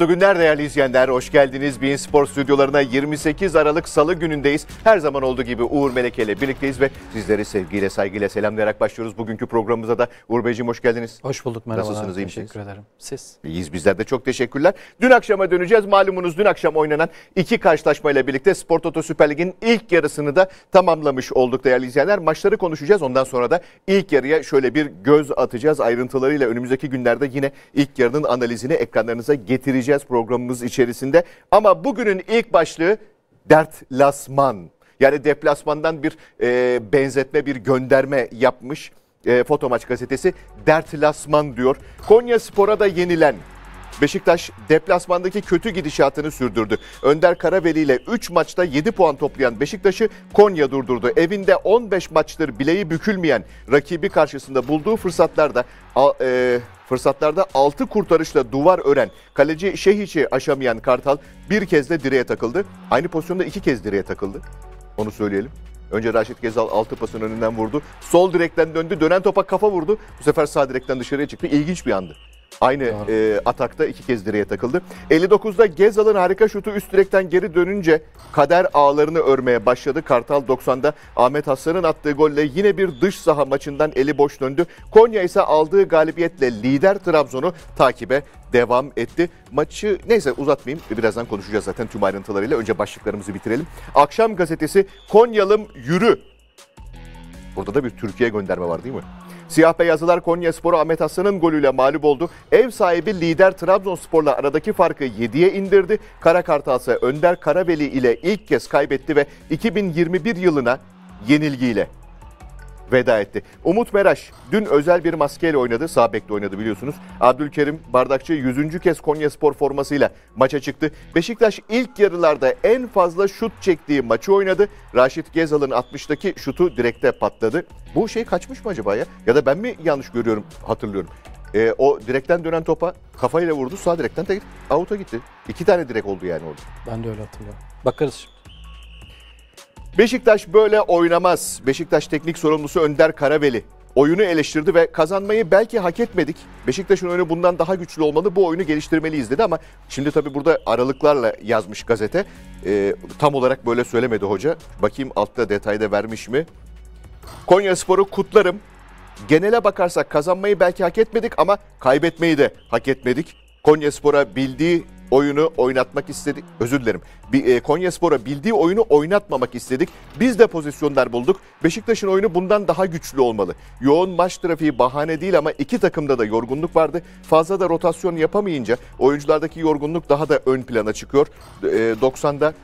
Mutlu günler değerli izleyenler. Hoş geldiniz. Bein Spor stüdyolarına 28 Aralık Salı günündeyiz. Her zaman olduğu gibi Uğur Meleke ile birlikteyiz ve sizleri sevgiyle, saygıyla selamlayarak başlıyoruz. Bugünkü programımıza da Uğur Beyciğim hoş geldiniz. Hoş bulduk merhaba. Nasılsınız? İyi teşekkür misiniz? ederim. Siz? İyiyiz bizler de çok teşekkürler. Dün akşama döneceğiz. Malumunuz dün akşam oynanan iki karşılaşmayla birlikte Spor Toto Süper Lig'in ilk yarısını da tamamlamış olduk değerli izleyenler. Maçları konuşacağız. Ondan sonra da ilk yarıya şöyle bir göz atacağız. Ayrıntılarıyla önümüzdeki günlerde yine ilk yarının analizini ekranlarınıza getireceğiz değineceğiz programımız içerisinde. Ama bugünün ilk başlığı Lasman, Yani deplasmandan bir e, benzetme, bir gönderme yapmış e, Fotomaç gazetesi. Dert Lasman diyor. Konya Spor'a da yenilen Beşiktaş deplasmandaki kötü gidişatını sürdürdü. Önder Karaveli ile 3 maçta 7 puan toplayan Beşiktaş'ı Konya durdurdu. Evinde 15 maçtır bileği bükülmeyen rakibi karşısında bulduğu fırsatlarda e, Fırsatlarda 6 kurtarışla duvar ören kaleci Şehiç'i aşamayan Kartal bir kez de direğe takıldı. Aynı pozisyonda iki kez direğe takıldı. Onu söyleyelim. Önce Raşit Gezal altı pasın önünden vurdu. Sol direkten döndü. Dönen topa kafa vurdu. Bu sefer sağ direkten dışarıya çıktı. İlginç bir andı. Aynı e, atakta iki kez direğe takıldı. 59'da Gezal'ın harika şutu üst direkten geri dönünce kader ağlarını örmeye başladı. Kartal 90'da Ahmet Hasan'ın attığı golle yine bir dış saha maçından eli boş döndü. Konya ise aldığı galibiyetle lider Trabzon'u takibe devam etti. Maçı neyse uzatmayayım. Birazdan konuşacağız zaten tüm ayrıntılarıyla. Önce başlıklarımızı bitirelim. Akşam gazetesi Konyalım yürü. Burada da bir Türkiye gönderme var değil mi? Siyah Beyazlılar Konya Sporu Ahmet Hasan'ın golüyle mağlup oldu. Ev sahibi lider Trabzonspor'la aradaki farkı 7'ye indirdi. Kara Kartal'sa Önder Karaveli ile ilk kez kaybetti ve 2021 yılına yenilgiyle veda etti. Umut Meraş dün özel bir maskeyle oynadı. Sağ bekle oynadı biliyorsunuz. Abdülkerim Bardakçı 100. kez Konya Spor formasıyla maça çıktı. Beşiktaş ilk yarılarda en fazla şut çektiği maçı oynadı. Raşit Gezal'ın 60'taki şutu direkte patladı. Bu şey kaçmış mı acaba ya? Ya da ben mi yanlış görüyorum hatırlıyorum. E, o direkten dönen topa kafayla vurdu. Sağ direkten tek out'a gitti. İki tane direk oldu yani orada. Ben de öyle hatırlıyorum. Bakarız şimdi. Beşiktaş böyle oynamaz. Beşiktaş teknik sorumlusu Önder Karaveli oyunu eleştirdi ve kazanmayı belki hak etmedik. Beşiktaş'ın oyunu bundan daha güçlü olmalı. Bu oyunu geliştirmeliyiz dedi ama şimdi tabii burada aralıklarla yazmış gazete. E, tam olarak böyle söylemedi hoca. Bakayım altta detayda vermiş mi? Konya Sporu kutlarım. Genele bakarsak kazanmayı belki hak etmedik ama kaybetmeyi de hak etmedik. Konya Spor'a bildiği oyunu oynatmak istedik. Özür dilerim. E, Konyaspora bildiği oyunu oynatmamak istedik. Biz de pozisyonlar bulduk. Beşiktaş'ın oyunu bundan daha güçlü olmalı. Yoğun maç trafiği bahane değil ama iki takımda da yorgunluk vardı. Fazla da rotasyon yapamayınca oyunculardaki yorgunluk daha da ön plana çıkıyor. 90'da e,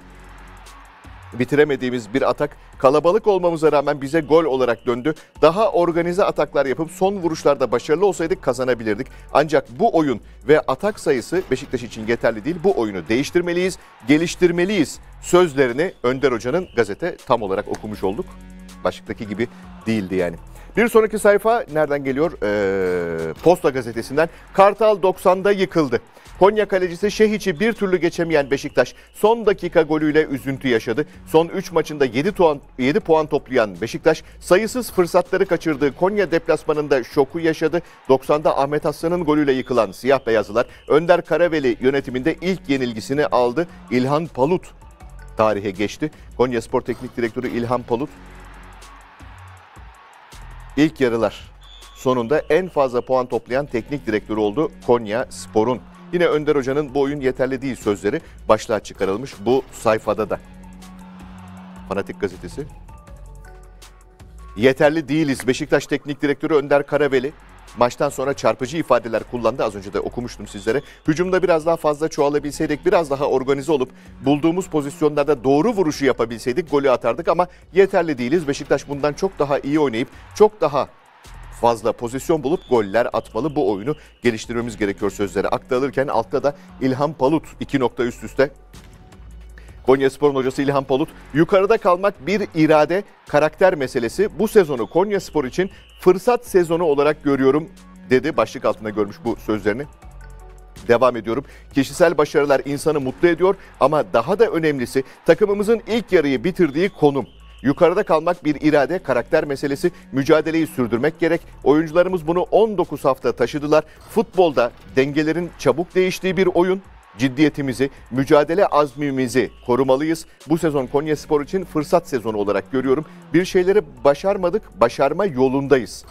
bitiremediğimiz bir atak kalabalık olmamıza rağmen bize gol olarak döndü. Daha organize ataklar yapıp son vuruşlarda başarılı olsaydık kazanabilirdik. Ancak bu oyun ve atak sayısı Beşiktaş için yeterli değil. Bu oyunu değiştirmeliyiz, geliştirmeliyiz sözlerini Önder Hoca'nın gazete tam olarak okumuş olduk. Başlıktaki gibi değildi yani. Bir sonraki sayfa nereden geliyor? Ee, Posta gazetesinden. Kartal 90'da yıkıldı. Konya kalecisi Şehiç'i bir türlü geçemeyen Beşiktaş son dakika golüyle üzüntü yaşadı. Son 3 maçında 7 puan, 7 puan toplayan Beşiktaş sayısız fırsatları kaçırdığı Konya deplasmanında şoku yaşadı. 90'da Ahmet Aslan'ın golüyle yıkılan siyah beyazlılar Önder Karaveli yönetiminde ilk yenilgisini aldı. İlhan Palut tarihe geçti. Konya Spor Teknik Direktörü İlhan Palut ilk yarılar sonunda en fazla puan toplayan teknik direktörü oldu Konya Spor'un. Yine Önder Hoca'nın bu oyun yeterli değil sözleri başlığa çıkarılmış bu sayfada da. Fanatik gazetesi. Yeterli değiliz. Beşiktaş Teknik Direktörü Önder Karabeli maçtan sonra çarpıcı ifadeler kullandı. Az önce de okumuştum sizlere. Hücumda biraz daha fazla çoğalabilseydik, biraz daha organize olup bulduğumuz pozisyonlarda doğru vuruşu yapabilseydik golü atardık ama yeterli değiliz. Beşiktaş bundan çok daha iyi oynayıp çok daha fazla pozisyon bulup goller atmalı. Bu oyunu geliştirmemiz gerekiyor sözleri aktarılırken altta da İlhan Palut 2 nokta üst üste Konya Spor'un hocası İlhan Palut, yukarıda kalmak bir irade, karakter meselesi. Bu sezonu Konya Spor için fırsat sezonu olarak görüyorum dedi. Başlık altında görmüş bu sözlerini. Devam ediyorum. Kişisel başarılar insanı mutlu ediyor ama daha da önemlisi takımımızın ilk yarıyı bitirdiği konum. Yukarıda kalmak bir irade, karakter meselesi. Mücadeleyi sürdürmek gerek. Oyuncularımız bunu 19 hafta taşıdılar. Futbolda dengelerin çabuk değiştiği bir oyun ciddiyetimizi, mücadele azmimizi korumalıyız. Bu sezon Konya Spor için fırsat sezonu olarak görüyorum. Bir şeyleri başarmadık, başarma yolundayız.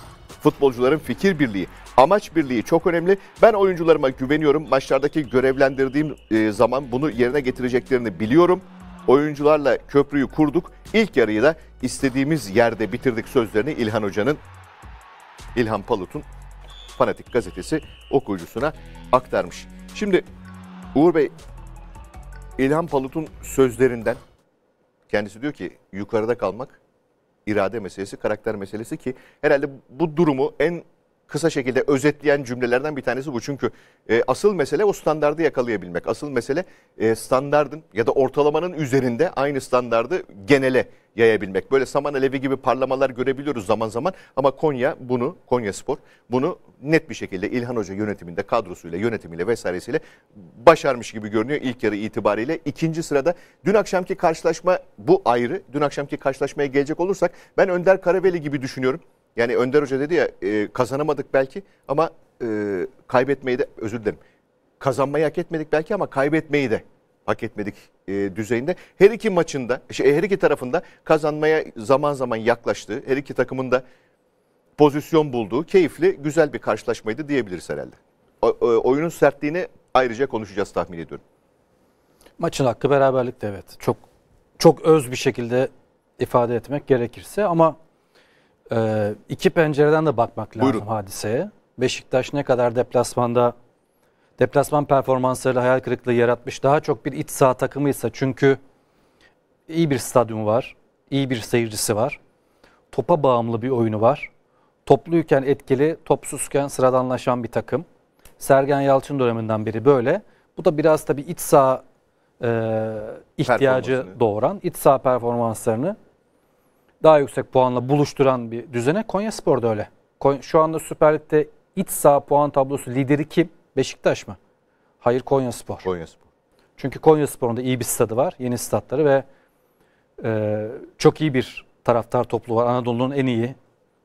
Futbolcuların fikir birliği, amaç birliği çok önemli. Ben oyuncularıma güveniyorum. Maçlardaki görevlendirdiğim e, zaman bunu yerine getireceklerini biliyorum. Oyuncularla köprüyü kurduk. İlk yarıyı da istediğimiz yerde bitirdik sözlerini İlhan Hoca'nın, İlhan Palut'un Fanatik Gazetesi okuyucusuna aktarmış. Şimdi Uğur Bey, İlhan Palut'un sözlerinden kendisi diyor ki yukarıda kalmak irade meselesi, karakter meselesi ki herhalde bu durumu en kısa şekilde özetleyen cümlelerden bir tanesi bu. Çünkü e, asıl mesele o standardı yakalayabilmek. Asıl mesele e, standardın ya da ortalamanın üzerinde aynı standardı genele yayabilmek. Böyle saman alevi gibi parlamalar görebiliyoruz zaman zaman ama Konya bunu, Konya Spor bunu net bir şekilde İlhan Hoca yönetiminde, kadrosuyla, yönetimiyle vesairesiyle başarmış gibi görünüyor ilk yarı itibariyle. ikinci sırada dün akşamki karşılaşma bu ayrı. Dün akşamki karşılaşmaya gelecek olursak ben Önder Karaveli gibi düşünüyorum. Yani Önder Hoca dedi ya e, kazanamadık belki ama e, kaybetmeyi de özür dilerim. Kazanmayı hak etmedik belki ama kaybetmeyi de hak etmedik e, düzeyinde. Her iki maçında, şey, e, her iki tarafında kazanmaya zaman zaman yaklaştığı, her iki takımın da pozisyon bulduğu keyifli, güzel bir karşılaşmaydı diyebiliriz herhalde. O, o, oyunun sertliğini ayrıca konuşacağız tahmin ediyorum. Maçın hakkı beraberlikte evet. Çok çok öz bir şekilde ifade etmek gerekirse ama ee, iki pencereden de bakmak lazım Buyurun. hadiseye. Beşiktaş ne kadar deplasmanda deplasman performanslarıyla hayal kırıklığı yaratmış. Daha çok bir iç saha takımıysa çünkü iyi bir stadyum var, iyi bir seyircisi var. Topa bağımlı bir oyunu var. Topluyken etkili, topsuzken sıradanlaşan bir takım. Sergen Yalçın döneminden beri böyle. Bu da biraz tabii iç saha e, ihtiyacı doğuran iç saha performanslarını daha yüksek puanla buluşturan bir düzene. Konya Spor da öyle. Şu anda Süper Lig'de iç saha puan tablosu lideri kim? Beşiktaş mı? Hayır Konya Spor. Konya Spor. Çünkü Konya Spor'un da iyi bir stadı var. Yeni statları ve e, çok iyi bir taraftar toplu var. Anadolu'nun en iyi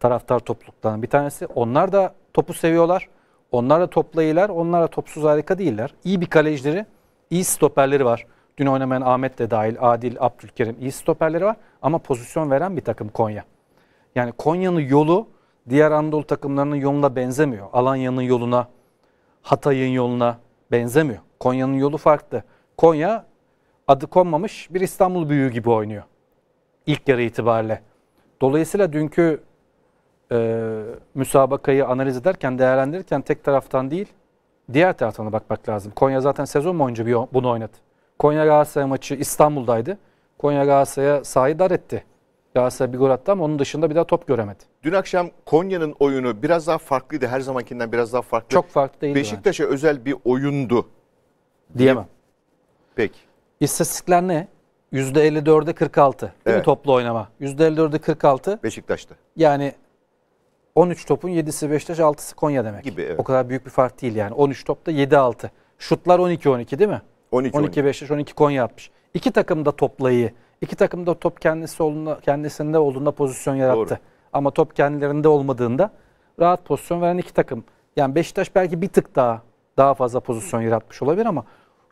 taraftar topluluklarından bir tanesi. Onlar da topu seviyorlar. Onlar da topla Onlar da topsuz harika değiller. İyi bir kalecileri, iyi stoperleri var. Dün oynamayan Ahmet de dahil Adil, Abdülkerim iyi stoperleri var ama pozisyon veren bir takım Konya. Yani Konya'nın yolu diğer Anadolu takımlarının yoluna benzemiyor. Alanya'nın yoluna, Hatay'ın yoluna benzemiyor. Konya'nın yolu farklı. Konya adı konmamış bir İstanbul büyüğü gibi oynuyor. İlk yarı itibariyle. Dolayısıyla dünkü e, müsabakayı analiz ederken, değerlendirirken tek taraftan değil, diğer taraftan da bakmak lazım. Konya zaten sezon boyunca bir, bunu oynadı. Konya Galatasaray maçı İstanbul'daydı. Konya Galatasaray'a sahayı dar etti. Galatasaray bir gol attı ama onun dışında bir daha top göremedi. Dün akşam Konya'nın oyunu biraz daha farklıydı. Her zamankinden biraz daha farklı. Çok farklı değildi. Beşiktaş'a bence. özel bir oyundu. Diyemem. Peki. İstatistikler ne? %54'e 46. Değil evet. mi toplu oynama? %54'e 46. Beşiktaş'ta. Yani 13 topun 7'si Beşiktaş, 6'sı Konya demek. Gibi evet. O kadar büyük bir fark değil yani. 13 topta 7-6. Şutlar 12-12 değil mi? 12 12 Beşiktaş 12 Konya atmış. İki takım da toplayı. İki takım da top kendisi olduğunda, kendisinde olduğunda pozisyon yarattı. Doğru. Ama top kendilerinde olmadığında rahat pozisyon veren iki takım. Yani Beşiktaş belki bir tık daha daha fazla pozisyon yaratmış olabilir ama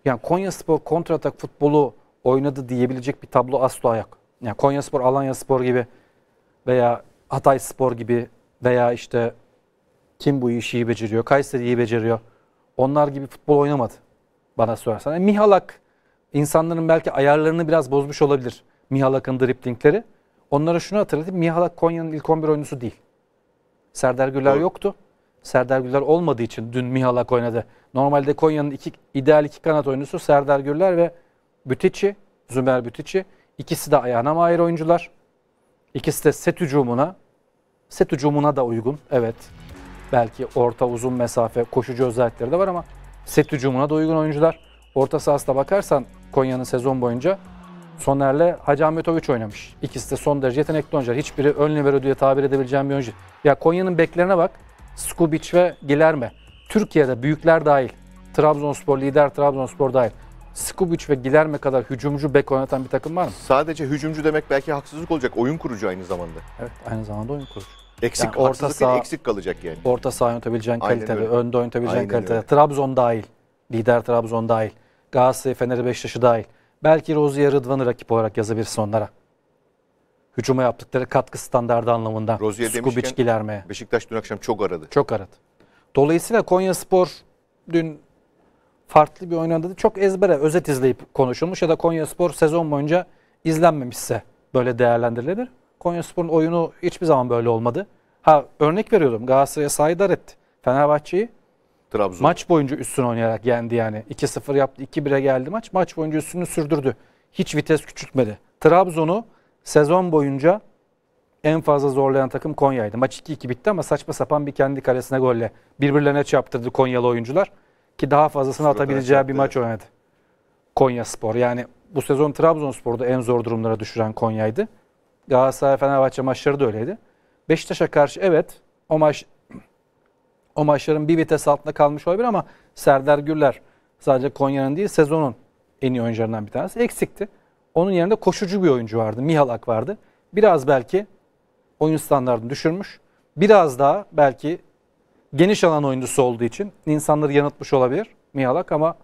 yani Konyaspor kontratak futbolu oynadı diyebilecek bir tablo asla yok. Yani Konyaspor, Spor gibi veya Hatay Spor gibi veya işte kim bu işi iyi beceriyor, Kayseri iyi beceriyor. Onlar gibi futbol oynamadı bana sorarsan. Yani Mihalak insanların belki ayarlarını biraz bozmuş olabilir. Mihalak'ın driplingleri. Onlara şunu hatırlatayım. Mihalak Konya'nın ilk 11 oyuncusu değil. Serdar Güler Doğru. yoktu. Serdar Güler olmadığı için dün Mihalak oynadı. Normalde Konya'nın iki, ideal iki kanat oyuncusu Serdar Güler ve Bütiçi, Zümer Bütiçi. İkisi de ayağına mahir oyuncular. İkisi de set hücumuna, set hücumuna da uygun. Evet belki orta uzun mesafe koşucu özellikleri de var ama set hücumuna da uygun oyuncular. Orta sahasına bakarsan Konya'nın sezon boyunca Soner'le Hacı Ahmetoviç oynamış. İkisi de son derece yetenekli oyuncular. Hiçbiri ön libero diye tabir edebileceğim bir oyuncu. Ya Konya'nın beklerine bak. Skubic ve Gilerme. Türkiye'de büyükler dahil. Trabzonspor, lider Trabzonspor dahil. Skubic ve Gilerme kadar hücumcu bek oynatan bir takım var mı? Sadece hücumcu demek belki haksızlık olacak. Oyun kurucu aynı zamanda. Evet aynı zamanda oyun kurucu. Eksik yani orta saha eksik kalacak yani. Orta saha oynatabileceğin Aynen kalite, öyle. önde oynatabileceğin Aynen kalite. Öyle. Trabzon dahil. Lider Trabzon dahil. Galatasaray, Fener, Beşiktaş'ı dahil. Belki Rozier Rıdvan'ı rakip olarak yazabilirsin onlara. Hücuma yaptıkları katkı standardı anlamında. Rozier demişken Beşiktaş dün akşam çok aradı. Çok aradı. Dolayısıyla Konya Spor dün farklı bir oynadı. Çok ezbere özet izleyip konuşulmuş ya da Konya Spor sezon boyunca izlenmemişse böyle değerlendirilir. Konyaspor'un oyunu hiçbir zaman böyle olmadı. Ha örnek veriyorum Galatasaray'a sahidar etti. Fenerbahçe'yi Trabzon. maç boyunca üstün oynayarak yendi yani. 2-0 yaptı 2-1'e geldi maç. Maç boyunca üstünü sürdürdü. Hiç vites küçültmedi. Trabzon'u sezon boyunca en fazla zorlayan takım Konya'ydı. Maç 2-2 bitti ama saçma sapan bir kendi kalesine golle birbirlerine çarptırdı Konyalı oyuncular ki daha fazlasını Sırada atabileceği bir maç oynadı. Konya Spor yani bu sezon Trabzonspor'da en zor durumlara düşüren Konya'ydı. Galatasaray Fenerbahçe maçları da öyleydi. Beşiktaş'a karşı evet o maç o maçların bir vites altında kalmış olabilir ama Serdar Gürler sadece Konya'nın değil sezonun en iyi oyuncularından bir tanesi eksikti. Onun yerinde koşucu bir oyuncu vardı. Mihalak vardı. Biraz belki oyun standartını düşürmüş. Biraz daha belki geniş alan oyuncusu olduğu için insanları yanıltmış olabilir Mihalak ama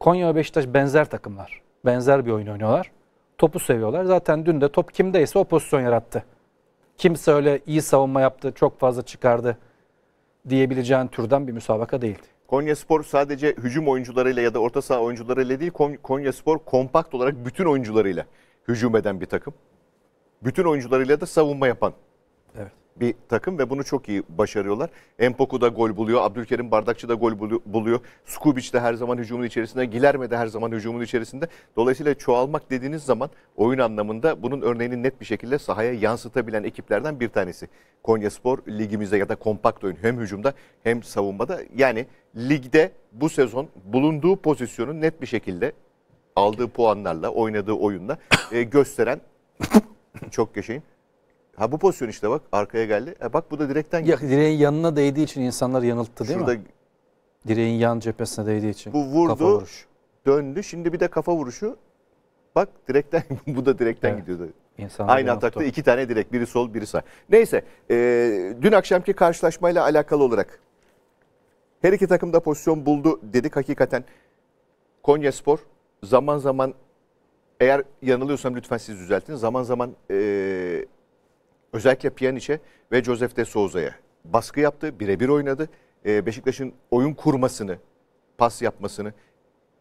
Konya ve Beşiktaş benzer takımlar. Benzer bir oyun oynuyorlar topu seviyorlar. Zaten dün de top kimdeyse o pozisyon yarattı. Kimse öyle iyi savunma yaptı, çok fazla çıkardı diyebileceğin türden bir müsabaka değildi. Konya Spor sadece hücum oyuncularıyla ya da orta saha oyuncularıyla değil Konya Spor kompakt olarak bütün oyuncularıyla hücum eden bir takım. Bütün oyuncularıyla da savunma yapan. Evet bir takım ve bunu çok iyi başarıyorlar. Empoku da gol buluyor, Abdülkerim Bardakçı da gol buluyor. Skubic de her zaman hücumun içerisinde, Gilerme de her zaman hücumun içerisinde. Dolayısıyla çoğalmak dediğiniz zaman oyun anlamında bunun örneğini net bir şekilde sahaya yansıtabilen ekiplerden bir tanesi. Konya Spor ligimizde ya da kompakt oyun hem hücumda hem savunmada. Yani ligde bu sezon bulunduğu pozisyonu net bir şekilde aldığı puanlarla, oynadığı oyunla e, gösteren çok yaşayın Ha bu pozisyon işte bak arkaya geldi. E bak bu da direkten ya, direğin yanına değdiği için insanlar yanılttı değil Şurada, mi? Direğin yan cephesine değdiği için. Bu vurdu. Döndü. Şimdi bir de kafa vuruşu. Bak direkten bu da direkten evet. gidiyordu. İnsanlar Aynı yanılttı. atakta iki tane direk. Biri sol biri sağ. Neyse e, dün akşamki karşılaşmayla alakalı olarak her iki takım da pozisyon buldu dedik hakikaten. Konyaspor zaman zaman eğer yanılıyorsam lütfen siz düzeltin. Zaman zaman e, Özellikle Pjanic'e ve Josef de Souza'ya baskı yaptı, birebir oynadı. Ee, Beşiktaş'ın oyun kurmasını, pas yapmasını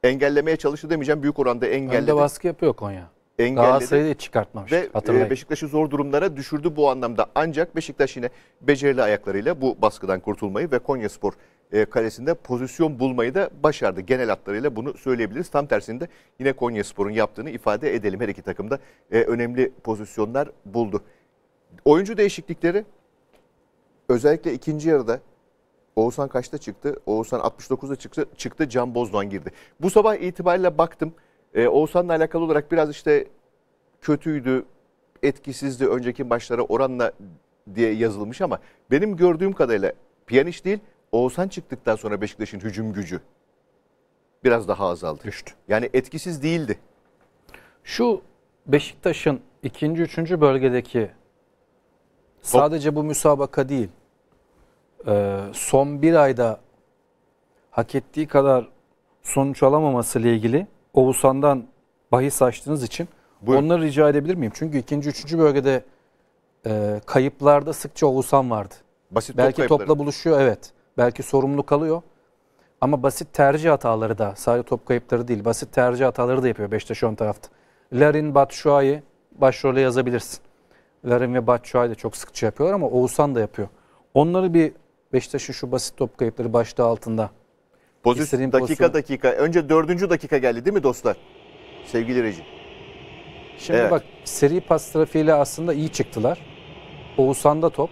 engellemeye çalıştı demeyeceğim. Büyük oranda engelledi. Önde baskı yapıyor Konya. Engelledi. Galatasaray'ı da çıkartmamış. Ve e, hatırlayın. Beşiktaş'ı zor durumlara düşürdü bu anlamda. Ancak Beşiktaş yine becerili ayaklarıyla bu baskıdan kurtulmayı ve Konya Spor e, kalesinde pozisyon bulmayı da başardı. Genel hatlarıyla bunu söyleyebiliriz. Tam tersinde yine Konya Spor'un yaptığını ifade edelim. Her iki takımda e, önemli pozisyonlar buldu. Oyuncu değişiklikleri özellikle ikinci yarıda Oğuzhan kaçta çıktı? Oğuzhan 69'da çıktı. Çıktı Can Bozdoğan girdi. Bu sabah itibariyle baktım. Ee, Oğuzhan'la alakalı olarak biraz işte kötüydü, etkisizdi önceki başlara oranla diye yazılmış ama benim gördüğüm kadarıyla Piyaniş değil Oğuzhan çıktıktan sonra Beşiktaş'ın hücum gücü biraz daha azaldı. Düştü. Yani etkisiz değildi. Şu Beşiktaş'ın ikinci, üçüncü bölgedeki Sadece bu müsabaka değil. E, son bir ayda hak ettiği kadar sonuç alamaması ile ilgili Oğuzhan'dan bahis açtığınız için Buyurun. onları rica edebilir miyim? Çünkü ikinci, üçüncü bölgede e, kayıplarda sıkça Oğuzhan vardı. Basit Belki kayıpları. topla buluşuyor evet. Belki sorumlu kalıyor. Ama basit tercih hataları da sadece top kayıpları değil basit tercih hataları da yapıyor Beşiktaş ön tarafta. Larin Batshuayi başrolü yazabilirsin. Larin ve Batshuayi de çok sıkça yapıyorlar ama Oğuzhan da yapıyor. Onları bir Beşiktaş'ın şu basit top kayıpları başta altında. Pozisyon dakika pozisyonu... dakika. Önce dördüncü dakika geldi değil mi dostlar? Sevgili Recep. Şimdi evet. bak seri pas trafiğiyle aslında iyi çıktılar. Oğuzhan'da top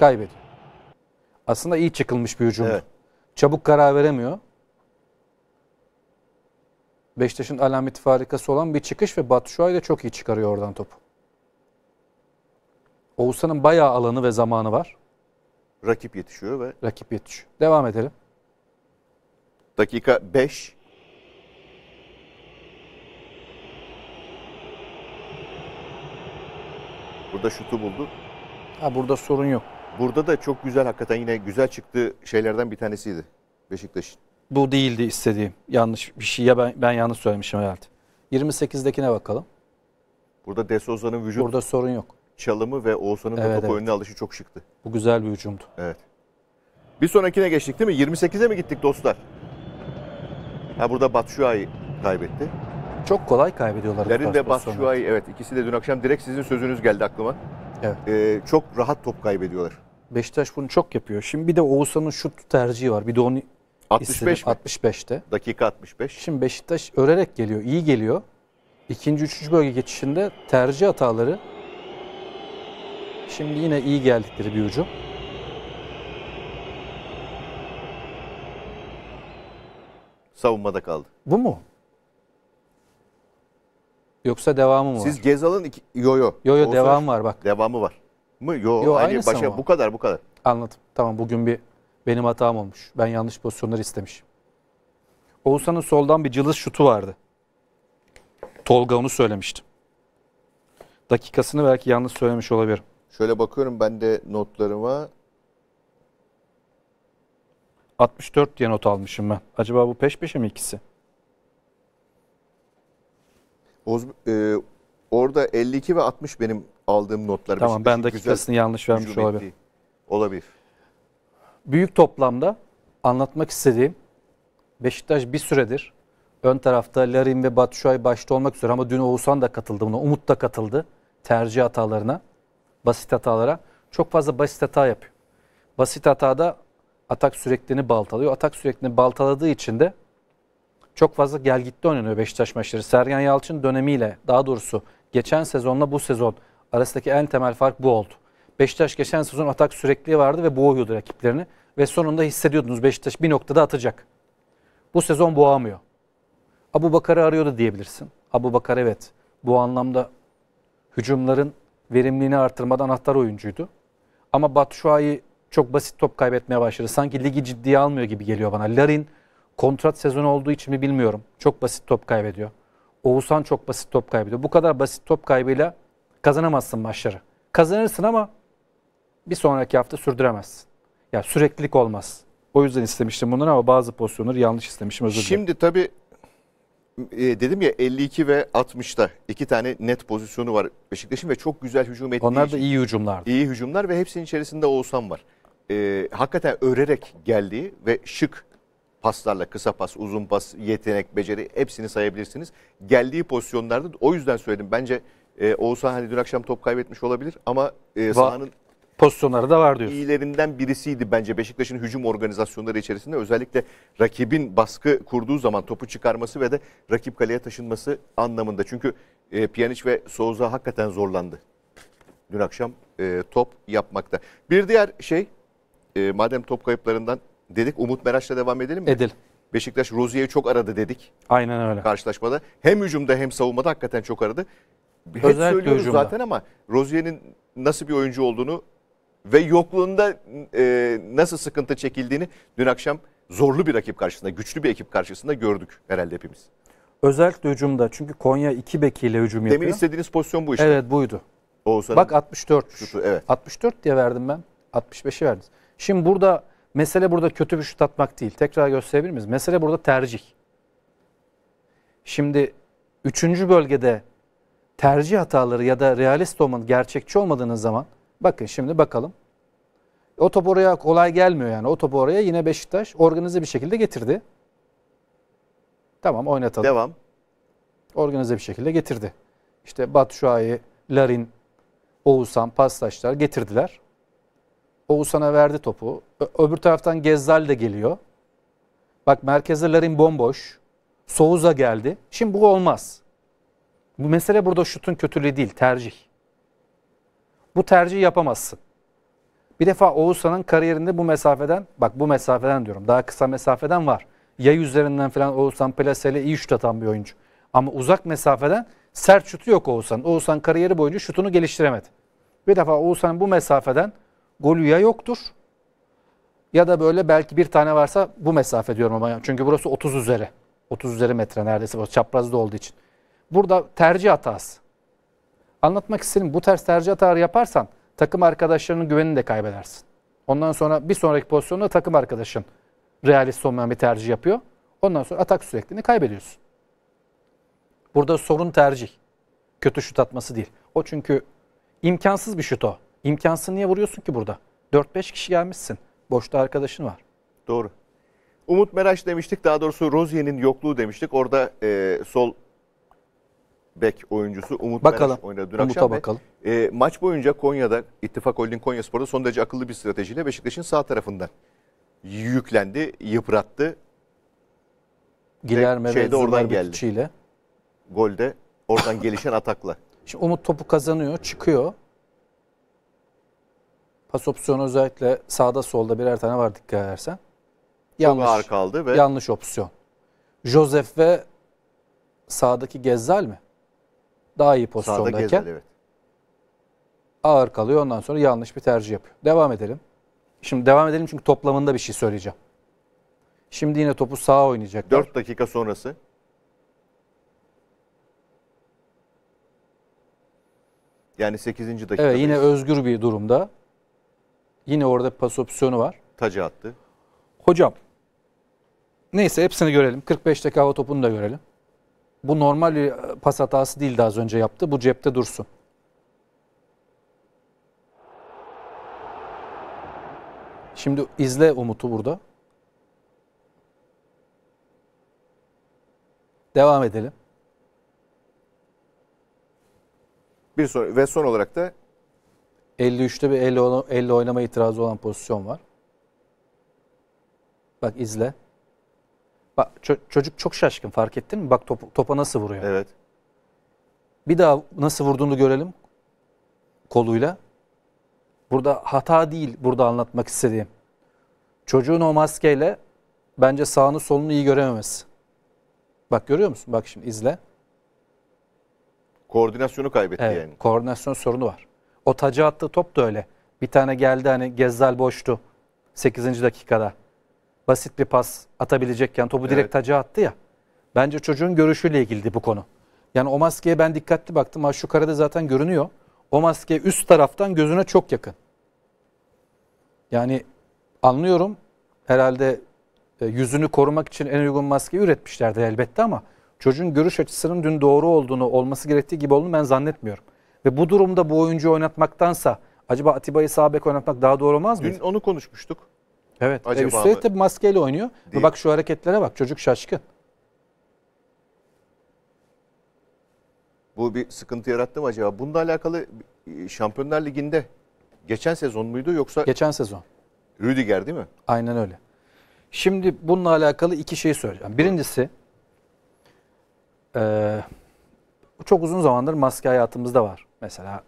kaybediyor. Aslında iyi çıkılmış bir hücum. Evet. Çabuk karar veremiyor. Beşiktaş'ın alamet farikası olan bir çıkış ve Batu Şuay da çok iyi çıkarıyor oradan topu. Oğuzhan'ın bayağı alanı ve zamanı var. Rakip yetişiyor ve... Rakip yetişiyor. Devam edelim. Dakika 5. Burada şutu buldu. Ha burada sorun yok. Burada da çok güzel hakikaten yine güzel çıktığı şeylerden bir tanesiydi Beşiktaş'ın bu değildi istediğim. Yanlış bir şey ya ben, ben yanlış söylemişim herhalde. 28'dekine bakalım. Burada De Souza'nın vücut Burada sorun yok. çalımı ve Oğuzhan'ın evet, da topu evet. önüne alışı çok şıktı. Bu güzel bir hücumdu. Evet. Bir sonrakine geçtik değil mi? 28'e mi gittik dostlar? Ha burada Batshuayi kaybetti. Çok kolay kaybediyorlar. Derin de Batshuayi evet ikisi de dün akşam direkt sizin sözünüz geldi aklıma. Evet. Ee, çok rahat top kaybediyorlar. Beşiktaş bunu çok yapıyor. Şimdi bir de Oğuzhan'ın şut tercihi var. Bir de onu 65 mi? 65'te. Dakika 65. Şimdi Beşiktaş örerek geliyor. iyi geliyor. İkinci, üçüncü bölge geçişinde tercih hataları. Şimdi yine iyi geldikleri bir ucu Savunmada kaldı. Bu mu? Yoksa devamı mı var? Siz Gezal'ın iki... Yo yo. Yo yo devam var bak. Devamı var. Mı? Yo. yo hani başa bu kadar bu kadar. Anladım. Tamam bugün bir benim hatam olmuş. Ben yanlış pozisyonlar istemişim. Oğuzhan'ın soldan bir cılız şutu vardı. Tolga onu söylemişti. Dakikasını belki yanlış söylemiş olabilirim. Şöyle bakıyorum ben de notlarıma. 64 diye not almışım ben. Acaba bu peş peşe mi ikisi? Oz, e, orada 52 ve 60 benim aldığım notlar. Tamam Beşiktaş'ın ben dakikasını güzel yanlış vermiş olabilirim. Olabilir büyük toplamda anlatmak istediğim Beşiktaş bir süredir ön tarafta Larin ve Batşuay başta olmak üzere ama dün Oğuzhan da katıldı buna. Umut da katıldı tercih hatalarına, basit hatalara. Çok fazla basit hata yapıyor. Basit hatada atak sürekliliğini baltalıyor. Atak sürekliliğini baltaladığı için de çok fazla gel gitti oynanıyor Beşiktaş maçları. Sergen Yalçın dönemiyle daha doğrusu geçen sezonla bu sezon arasındaki en temel fark bu oldu. Beşiktaş geçen sezon atak sürekli vardı ve boğuyordu rakiplerini. Ve sonunda hissediyordunuz Beşiktaş bir noktada atacak. Bu sezon boğamıyor. Abu Bakar'ı arıyordu diyebilirsin. Abu Bakar evet bu anlamda hücumların verimliliğini artırmada anahtar oyuncuydu. Ama Batshuayi çok basit top kaybetmeye başladı. Sanki ligi ciddiye almıyor gibi geliyor bana. Larin kontrat sezonu olduğu için mi bilmiyorum. Çok basit top kaybediyor. Oğuzhan çok basit top kaybediyor. Bu kadar basit top kaybıyla kazanamazsın maçları. Kazanırsın ama bir sonraki hafta sürdüremezsin. Ya yani süreklilik olmaz. O yüzden istemiştim bunları ama bazı pozisyonları yanlış istemişim özür dilerim. Şimdi tabii e, dedim ya 52 ve 60'ta iki tane net pozisyonu var Beşiktaş'ın ve çok güzel hücum ettiği Onlar da iyi hücumlar. İyi hücumlar ve hepsinin içerisinde Oğuzhan var. E, hakikaten örerek geldiği ve şık paslarla kısa pas, uzun pas, yetenek, beceri hepsini sayabilirsiniz. Geldiği pozisyonlarda o yüzden söyledim. Bence e, Oğuzhan hani dün akşam top kaybetmiş olabilir ama e, sahanın pozisyonları da var diyorsun. İyilerinden birisiydi bence Beşiktaş'ın hücum organizasyonları içerisinde. Özellikle rakibin baskı kurduğu zaman topu çıkarması ve de rakip kaleye taşınması anlamında. Çünkü e, Pjanic ve Souza hakikaten zorlandı. Dün akşam e, top yapmakta. Bir diğer şey e, madem top kayıplarından dedik Umut Meraş'la devam edelim mi? Edelim. Beşiktaş Rozier'i çok aradı dedik. Aynen öyle. Karşılaşmada hem hücumda hem savunmada hakikaten çok aradı. Hep Özellikle söylüyoruz hücumda. zaten ama Rozier'in nasıl bir oyuncu olduğunu ve yokluğunda e, nasıl sıkıntı çekildiğini dün akşam zorlu bir rakip karşısında, güçlü bir ekip karşısında gördük herhalde hepimiz. Özellikle hücumda çünkü Konya iki bekiyle hücum Demin yapıyor. Demin istediğiniz pozisyon bu işte. Evet buydu. Oğuzhan'ın Bak 64. Şutu, evet. 64 diye verdim ben. 65'i verdiniz. Şimdi burada mesele burada kötü bir şut atmak değil. Tekrar gösterebilir miyiz? Mesele burada tercih. Şimdi üçüncü bölgede tercih hataları ya da realist olmanın gerçekçi olmadığınız zaman Bakın şimdi bakalım. O top oraya kolay gelmiyor yani. O topu oraya yine Beşiktaş organize bir şekilde getirdi. Tamam oynatalım. Devam. Organize bir şekilde getirdi. İşte Batşuay'ı, Larin, Oğuzhan, Pastaşlar getirdiler. Oğuzhan'a verdi topu. Ö öbür taraftan Gezzal de geliyor. Bak merkezde Larin bomboş. Soğuz'a geldi. Şimdi bu olmaz. Bu mesele burada şutun kötülüğü değil, tercih. Bu tercihi yapamazsın. Bir defa Oğuzhan'ın kariyerinde bu mesafeden, bak bu mesafeden diyorum daha kısa mesafeden var. Yay üzerinden falan Oğuzhan Plasel'e iyi şut atan bir oyuncu. Ama uzak mesafeden sert şutu yok Oğuzhan. Oğuzhan kariyeri boyunca şutunu geliştiremedi. Bir defa Oğuzhan'ın bu mesafeden golü ya yoktur ya da böyle belki bir tane varsa bu mesafe diyorum ama çünkü burası 30 üzeri. 30 üzeri metre neredeyse çaprazda olduğu için. Burada tercih hatası anlatmak istedim. Bu ters tercih hataları yaparsan takım arkadaşlarının güvenini de kaybedersin. Ondan sonra bir sonraki pozisyonda takım arkadaşın realist olmayan bir tercih yapıyor. Ondan sonra atak sürekliliğini kaybediyorsun. Burada sorun tercih. Kötü şut atması değil. O çünkü imkansız bir şut o. İmkansız niye vuruyorsun ki burada? 4-5 kişi gelmişsin. Boşta arkadaşın var. Doğru. Umut Meraş demiştik. Daha doğrusu Rozier'in yokluğu demiştik. Orada e, sol bek oyuncusu Umut bakalım. Meraş oynadı dün Umut'a akşam. Bakalım. Ve, e, maç boyunca Konya'da İttifak Holding Konya Spor'da son derece akıllı bir stratejiyle Beşiktaş'ın sağ tarafından yüklendi, yıprattı. Gilerme ve oradan geldi. ile. Golde oradan gelişen atakla. Şimdi Umut topu kazanıyor, çıkıyor. Pas opsiyonu özellikle sağda solda birer tane var dikkat edersen. Yanlış, Çok ağır kaldı ve... Yanlış opsiyon. Joseph ve sağdaki Gezzal mi? daha iyi Sağda pozisyondayken ağır kalıyor. Ondan sonra yanlış bir tercih yapıyor. Devam edelim. Şimdi devam edelim çünkü toplamında bir şey söyleyeceğim. Şimdi yine topu sağa oynayacak. 4 dakika sonrası yani 8. dakikada Evet yine özgür bir durumda. Yine orada bir pas opsiyonu var. tacı attı. Hocam neyse hepsini görelim. 45 dakika hava topunu da görelim. Bu normal bir e, pas hatası değildi az önce yaptı. Bu cepte dursun. Şimdi izle Umut'u burada. Devam edelim. Bir son ve son olarak da 53'te bir 50 elle oynama itirazı olan pozisyon var. Bak izle. Bak ço- çocuk çok şaşkın fark ettin mi? Bak top, topa nasıl vuruyor. Evet. Bir daha nasıl vurduğunu görelim koluyla. Burada hata değil burada anlatmak istediğim. Çocuğun o maskeyle bence sağını solunu iyi görememesi. Bak görüyor musun? Bak şimdi izle. Koordinasyonu kaybetti Evet, yani. koordinasyon sorunu var. O tacı attığı top da öyle. Bir tane geldi hani Gezzal boştu 8. dakikada basit bir pas atabilecekken topu direkt evet. taca attı ya. Bence çocuğun görüşüyle ilgili bu konu. Yani o maskeye ben dikkatli baktım. Ha şu karada zaten görünüyor. O maske üst taraftan gözüne çok yakın. Yani anlıyorum herhalde e, yüzünü korumak için en uygun maskeyi üretmişlerdi elbette ama çocuğun görüş açısının dün doğru olduğunu, olması gerektiği gibi olduğunu ben zannetmiyorum. Ve bu durumda bu oyuncu oynatmaktansa acaba Atiba'yı sağ bek oynatmak daha doğru olmaz mı? Dün onu konuşmuştuk. Evet. E, acaba e üstelik tabii maskeyle oynuyor. Değil. Bak şu hareketlere bak çocuk şaşkın. Bu bir sıkıntı yarattı mı acaba? Bununla alakalı e, Şampiyonlar Ligi'nde geçen sezon muydu yoksa? Geçen sezon. Rüdiger değil mi? Aynen öyle. Şimdi bununla alakalı iki şey söyleyeceğim. Birincisi e, çok uzun zamandır maske hayatımızda var. Mesela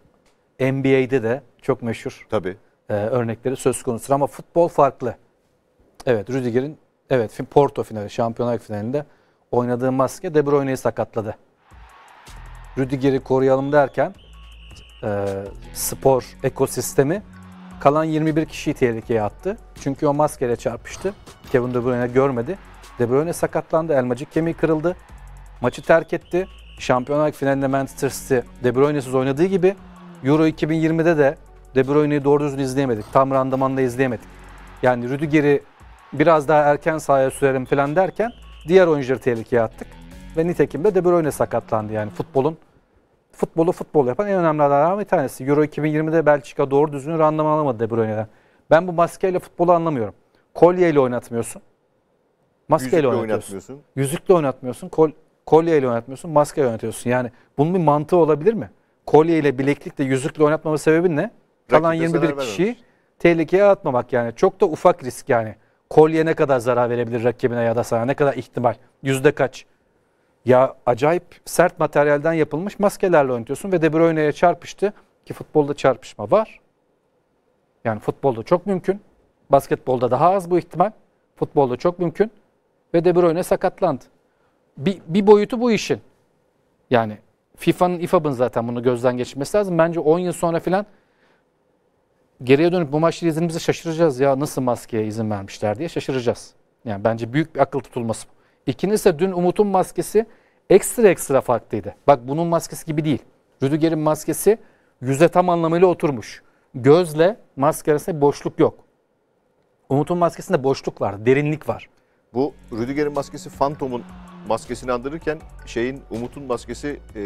NBA'de de çok meşhur. Tabii e, örnekleri söz konusu ama futbol farklı. Evet Rüdiger'in evet Porto finali, Şampiyonlar finalinde oynadığı maske De Bruyne'yi sakatladı. Rüdiger'i koruyalım derken e, spor ekosistemi kalan 21 kişiyi tehlikeye attı. Çünkü o maskeyle çarpıştı. Kevin De Bruyne görmedi. De Bruyne sakatlandı. Elmacık kemiği kırıldı. Maçı terk etti. Şampiyonlar finalinde Manchester City De Bruyne'siz oynadığı gibi Euro 2020'de de de Bruyne'yi doğru düzgün izleyemedik. Tam randımanda izleyemedik. Yani Rüdiger'i biraz daha erken sahaya sürelim falan derken diğer oyuncuları tehlikeye attık. Ve nitekim de De Bruyne sakatlandı yani futbolun futbolu futbol yapan en önemli adamlardan bir tanesi. Euro 2020'de Belçika doğru düzgün randıman alamadı De Bruyne'den. Ben bu maskeyle futbolu anlamıyorum. Kolyeyle oynatmıyorsun. Maskeyle Yüzükle oynatıyorsun. oynatmıyorsun. Yüzükle oynatmıyorsun. Kol, kolyeyle oynatmıyorsun. Maskeyle oynatıyorsun. Yani bunun bir mantığı olabilir mi? Kolyeyle, bileklikle, yüzükle oynatmama sebebin ne? kalan 21 kişi tehlikeye atmamak yani. Çok da ufak risk yani. Kolye ne kadar zarar verebilir rakibine ya da sana ne kadar ihtimal? Yüzde kaç? Ya acayip sert materyalden yapılmış maskelerle oynuyorsun ve De Bruyne'ye çarpıştı ki futbolda çarpışma var. Yani futbolda çok mümkün. Basketbolda daha az bu ihtimal. Futbolda çok mümkün. Ve De Bruyne sakatlandı. Bir, bir boyutu bu işin. Yani FIFA'nın, İFAB'ın zaten bunu gözden geçirmesi lazım. Bence 10 yıl sonra filan geriye dönüp bu maçları izlediğimizde şaşıracağız ya nasıl maskeye izin vermişler diye şaşıracağız. Yani bence büyük bir akıl tutulması. bu. İkincisi de dün Umut'un maskesi ekstra ekstra farklıydı. Bak bunun maskesi gibi değil. Rüdiger'in maskesi yüze tam anlamıyla oturmuş. Gözle maske arasında boşluk yok. Umut'un maskesinde boşluk var, derinlik var. Bu Rüdiger'in maskesi Phantom'un maskesini andırırken şeyin Umut'un maskesi e,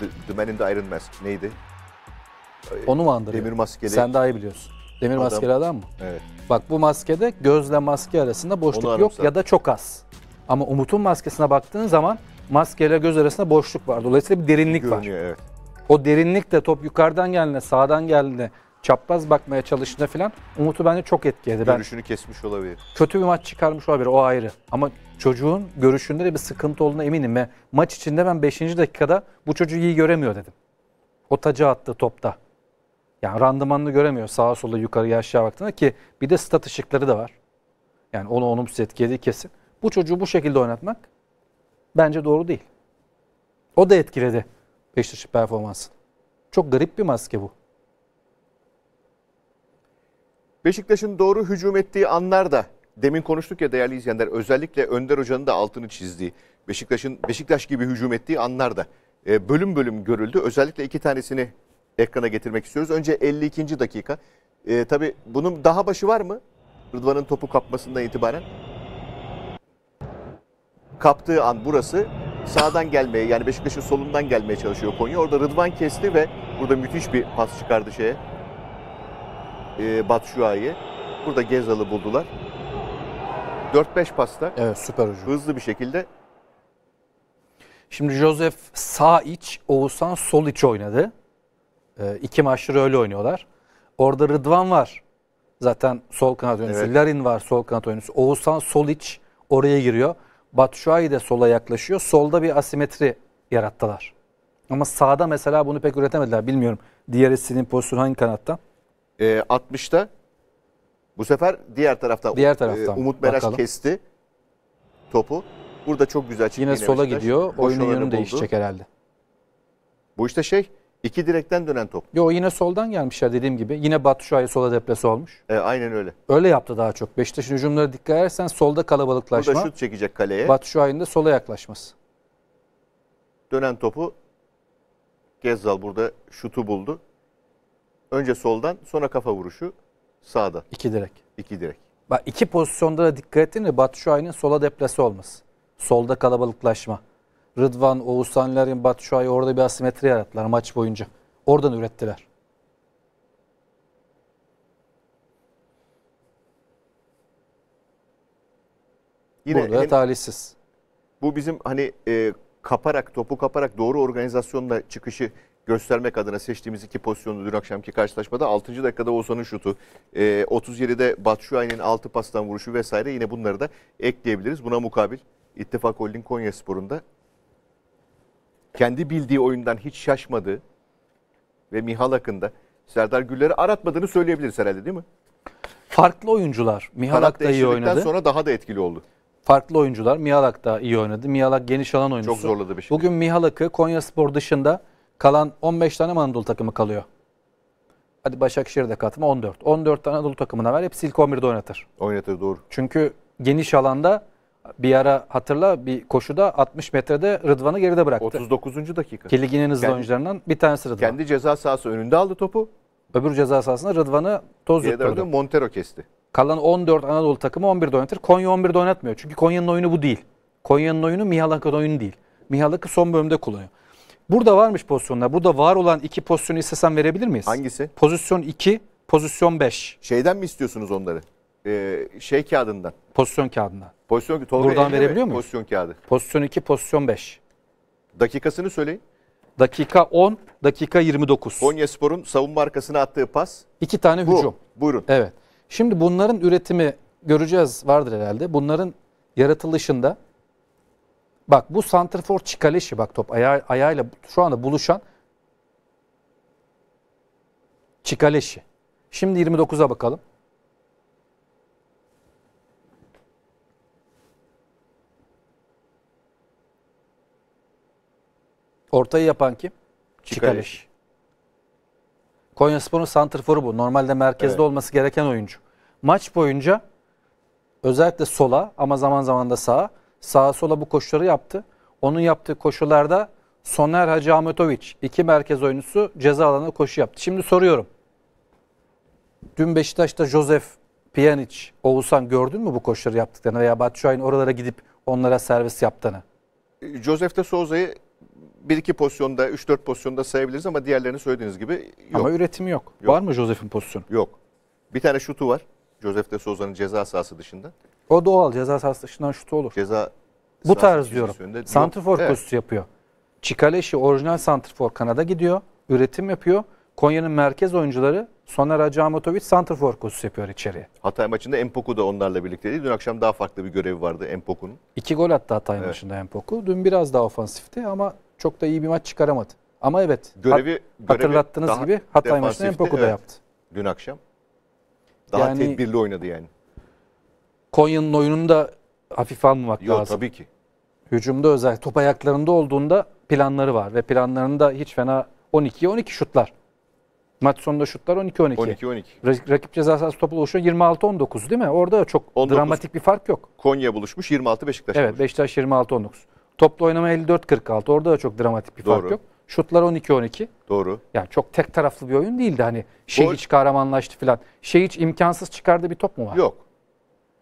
The, The Man in the Iron Mask neydi? Onu mu andırıyor? Demir maskeli. Sen daha iyi biliyorsun. Demir adam. maskeli adam mı? Evet. Bak bu maskede gözle maske arasında boşluk yok zaten. ya da çok az. Ama Umut'un maskesine baktığın zaman maskeyle göz arasında boşluk var. Dolayısıyla bir derinlik Görünüyor, var. Evet. O derinlik de top yukarıdan geldiğinde, sağdan geldiğinde, çapraz bakmaya çalıştığında falan Umut'u bence çok etkiledi. Görüşünü ben, kesmiş olabilir. Kötü bir maç çıkarmış olabilir o ayrı. Ama çocuğun görüşünde de bir sıkıntı olduğuna eminim. Ve maç içinde ben 5. dakikada bu çocuğu iyi göremiyor dedim. O tacı attı topta. Yani randımanını göremiyor sağa sola yukarıya aşağı baktığında ki bir de stat ışıkları da var. Yani onu olumsuz etkilediği kesin. Bu çocuğu bu şekilde oynatmak bence doğru değil. O da etkiledi Beşiktaş performansını. Çok garip bir maske bu. Beşiktaş'ın doğru hücum ettiği anlar da demin konuştuk ya değerli izleyenler özellikle Önder Hoca'nın da altını çizdiği Beşiktaş'ın Beşiktaş gibi hücum ettiği anlar da e, bölüm bölüm görüldü. Özellikle iki tanesini ekrana getirmek istiyoruz. Önce 52. dakika. E, tabii bunun daha başı var mı? Rıdvan'ın topu kapmasından itibaren. Kaptığı an burası sağdan gelmeye yani Beşiktaş'ın solundan gelmeye çalışıyor Konya. Orada Rıdvan kesti ve burada müthiş bir pas çıkardı şeye. E, Batshuayi'ye. Burada Gezal'ı buldular. 4-5 pasta. Evet süper hücum. Hızlı bir şekilde. Şimdi Joseph sağ iç, Oğuzhan sol iç oynadı. İki ee, iki maçtır öyle oynuyorlar. Orada Rıdvan var. Zaten sol kanat oyuncusu. Evet. Larin var sol kanat oyuncusu. Oğuzhan Soliç oraya giriyor. Batshuayi de sola yaklaşıyor. Solda bir asimetri yarattılar. Ama sağda mesela bunu pek üretemediler. Bilmiyorum. Diğer istediğin pozisyon hangi kanatta? E, ee, 60'ta bu sefer diğer tarafta diğer taraftan, e, Umut Meraş kesti topu. Burada çok güzel çıktı. Yine, yine sola Beşiktaş. gidiyor. Oyunun yönü değişecek herhalde. Bu işte şey İki direkten dönen top. Yo yine soldan gelmişler dediğim gibi. Yine Batu Şahin sola deplase olmuş. E, aynen öyle. Öyle yaptı daha çok. Beşiktaş'ın hücumları dikkat edersen solda kalabalıklaşma. Burada şut çekecek kaleye. Batu Şahin de sola yaklaşması. Dönen topu Gezzal burada şutu buldu. Önce soldan sonra kafa vuruşu sağda. İki direk. İki direk. Bak iki pozisyonda da dikkat ettin de Batu Şahin'in sola deplase olması. Solda kalabalıklaşma. Rıdvan, Oğuzhan Larin, Batu orada bir asimetri yarattılar maç boyunca. Oradan ürettiler. Yine Burada hem, talihsiz. Bu bizim hani e, kaparak, topu kaparak doğru organizasyonla çıkışı göstermek adına seçtiğimiz iki pozisyonu dün akşamki karşılaşmada 6. dakikada Oğuzhan'ın şutu, e, 37'de Batshuayi'nin 6 pastan vuruşu vesaire yine bunları da ekleyebiliriz. Buna mukabil İttifak Holding Konya Sporu'nda kendi bildiği oyundan hiç şaşmadı ve Mihal hakkında Serdar Güller'i aratmadığını söyleyebiliriz herhalde değil mi? Farklı oyuncular. Mihalak da iyi oynadı. sonra daha da etkili oldu. Farklı oyuncular. Mihalak da iyi oynadı. Mihalak geniş alan oyuncusu. Çok zorladı bir şey. Bugün Mihalak'ı Konya Spor dışında kalan 15 tane Anadolu takımı kalıyor. Hadi Başakşehir'de katma 14. 14 tane Anadolu takımına ver. Hepsi ilk 11'de oynatır. Oynatır doğru. Çünkü geniş alanda bir ara hatırla bir koşuda 60 metrede Rıdvan'ı geride bıraktı. 39. dakika. Ki ligin en hızlı oyuncularından bir tanesi Rıdvan. Kendi ceza sahası önünde aldı topu. Öbür ceza sahasında Rıdvan'ı toz yutturdu. Montero kesti. Kalan 14 Anadolu takımı 11'de oynatır. Konya 11'de oynatmıyor. Çünkü Konya'nın oyunu bu değil. Konya'nın oyunu Mihalak'ın oyunu değil. Mihalak'ı son bölümde kullanıyor. Burada varmış pozisyonlar. Burada var olan iki pozisyonu istesen verebilir miyiz? Hangisi? Pozisyon 2, pozisyon 5. Şeyden mi istiyorsunuz onları? e, şey kağıdından. Pozisyon kağıdından. Pozisyon Tolga Buradan verebiliyor muyum? Pozisyon kağıdı. Pozisyon 2, pozisyon 5. Dakikasını söyleyin. Dakika 10, dakika 29. Konya Spor'un savunma arkasına attığı pas. İki tane Bu. hücum. Buyurun. Evet. Şimdi bunların üretimi göreceğiz vardır herhalde. Bunların yaratılışında bak bu Santrfor Çikaleşi bak top ayağı, ayağıyla şu anda buluşan Çikaleşi. Şimdi 29'a bakalım. Ortayı yapan kim? Çıkarış. Konyaspor'un santrforu bu. Normalde merkezde evet. olması gereken oyuncu. Maç boyunca özellikle sola ama zaman zaman da sağa, sağa sola bu koşuları yaptı. Onun yaptığı koşularda Soner Hacı Ahmetoviç iki merkez oyuncusu ceza alanına koşu yaptı. Şimdi soruyorum. Dün Beşiktaş'ta Josef Pjanic, Oğuzhan gördün mü bu koşuları yaptıklarını veya Batshuayi'nin oralara gidip onlara servis yaptığını? Josef de Souza'yı bir iki pozisyonda, üç dört pozisyonda sayabiliriz ama diğerlerini söylediğiniz gibi yok. Ama üretimi yok. yok. Var mı Josef'in pozisyonu? Yok. Bir tane şutu var. Josef de Souza'nın ceza sahası dışında. O doğal ceza sahası dışından şutu olur. Ceza Bu tarz diyorum. Santrfor evet. yapıyor. Çikaleşi orijinal santrfor kanada gidiyor. Üretim yapıyor. Konya'nın merkez oyuncuları Soner Acamatovic Santrfor koşusu yapıyor içeriye. Hatay maçında Empoku da onlarla birlikteydi. Dün akşam daha farklı bir görevi vardı Empoku'nun. İki gol attı Hatay evet. maçında Empoku. Dün biraz daha ofansifti ama çok da iyi bir maç çıkaramadı. Ama evet görevi, hat, görevi hatırlattığınız gibi Hatay maçında Empoku evet. da yaptı. Dün akşam. Daha yani, tedbirli oynadı yani. Konya'nın oyununu da hafif almamak Yo, lazım. tabii ki. Hücumda özel top ayaklarında olduğunda planları var ve planlarında hiç fena 12'ye 12 şutlar. Maç sonunda şutlar 12-12. 12-12. Rakip ceza sahası topla oluşuyor 26-19 değil mi? Orada çok 19. dramatik bir fark yok. Konya buluşmuş 26 Beşiktaş. Evet buluşmuş. Beşiktaş 26-19. Toplu oynama 54-46. Orada da çok dramatik bir Doğru. fark yok. Şutlar 12-12. Doğru. Yani çok tek taraflı bir oyun değildi hani. Şey hiç kahramanlaştı falan. Şey hiç imkansız çıkardı bir top mu var? Yok.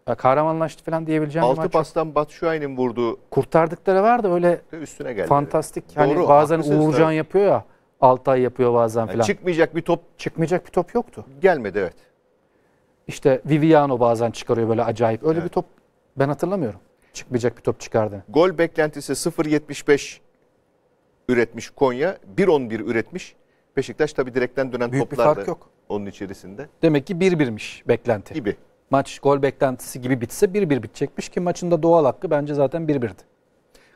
Ya kahramanlaştı falan diyebileceğim Altı pastan Batu Şahin'in vurduğu. Kurtardıkları vardı öyle üstüne geldi. Fantastik. Hani Doğru, hani bazen Uğurcan yapıyor ya. 6 ay yapıyor bazen Yani filan. çıkmayacak bir top Çıkmayacak bir top yoktu. gelmedi evet. İşte Viviano bazen çıkarıyor böyle acayip. Öyle bir top ben hatırlamıyorum. Çıkmayacak bir top çıkardı. Gol beklentisi 0.75 üretmiş Konya. 1.11 üretmiş. Beşiktaş tabii direkten dönen Büyük bir fark yok. onun içerisinde Demek ki 1-1'miş beklenti. gibi. Maç gol beklentisi gibi bitse 1-1 bitecekmiş ki maçın da doğal hakkı bence zaten 1-1'di.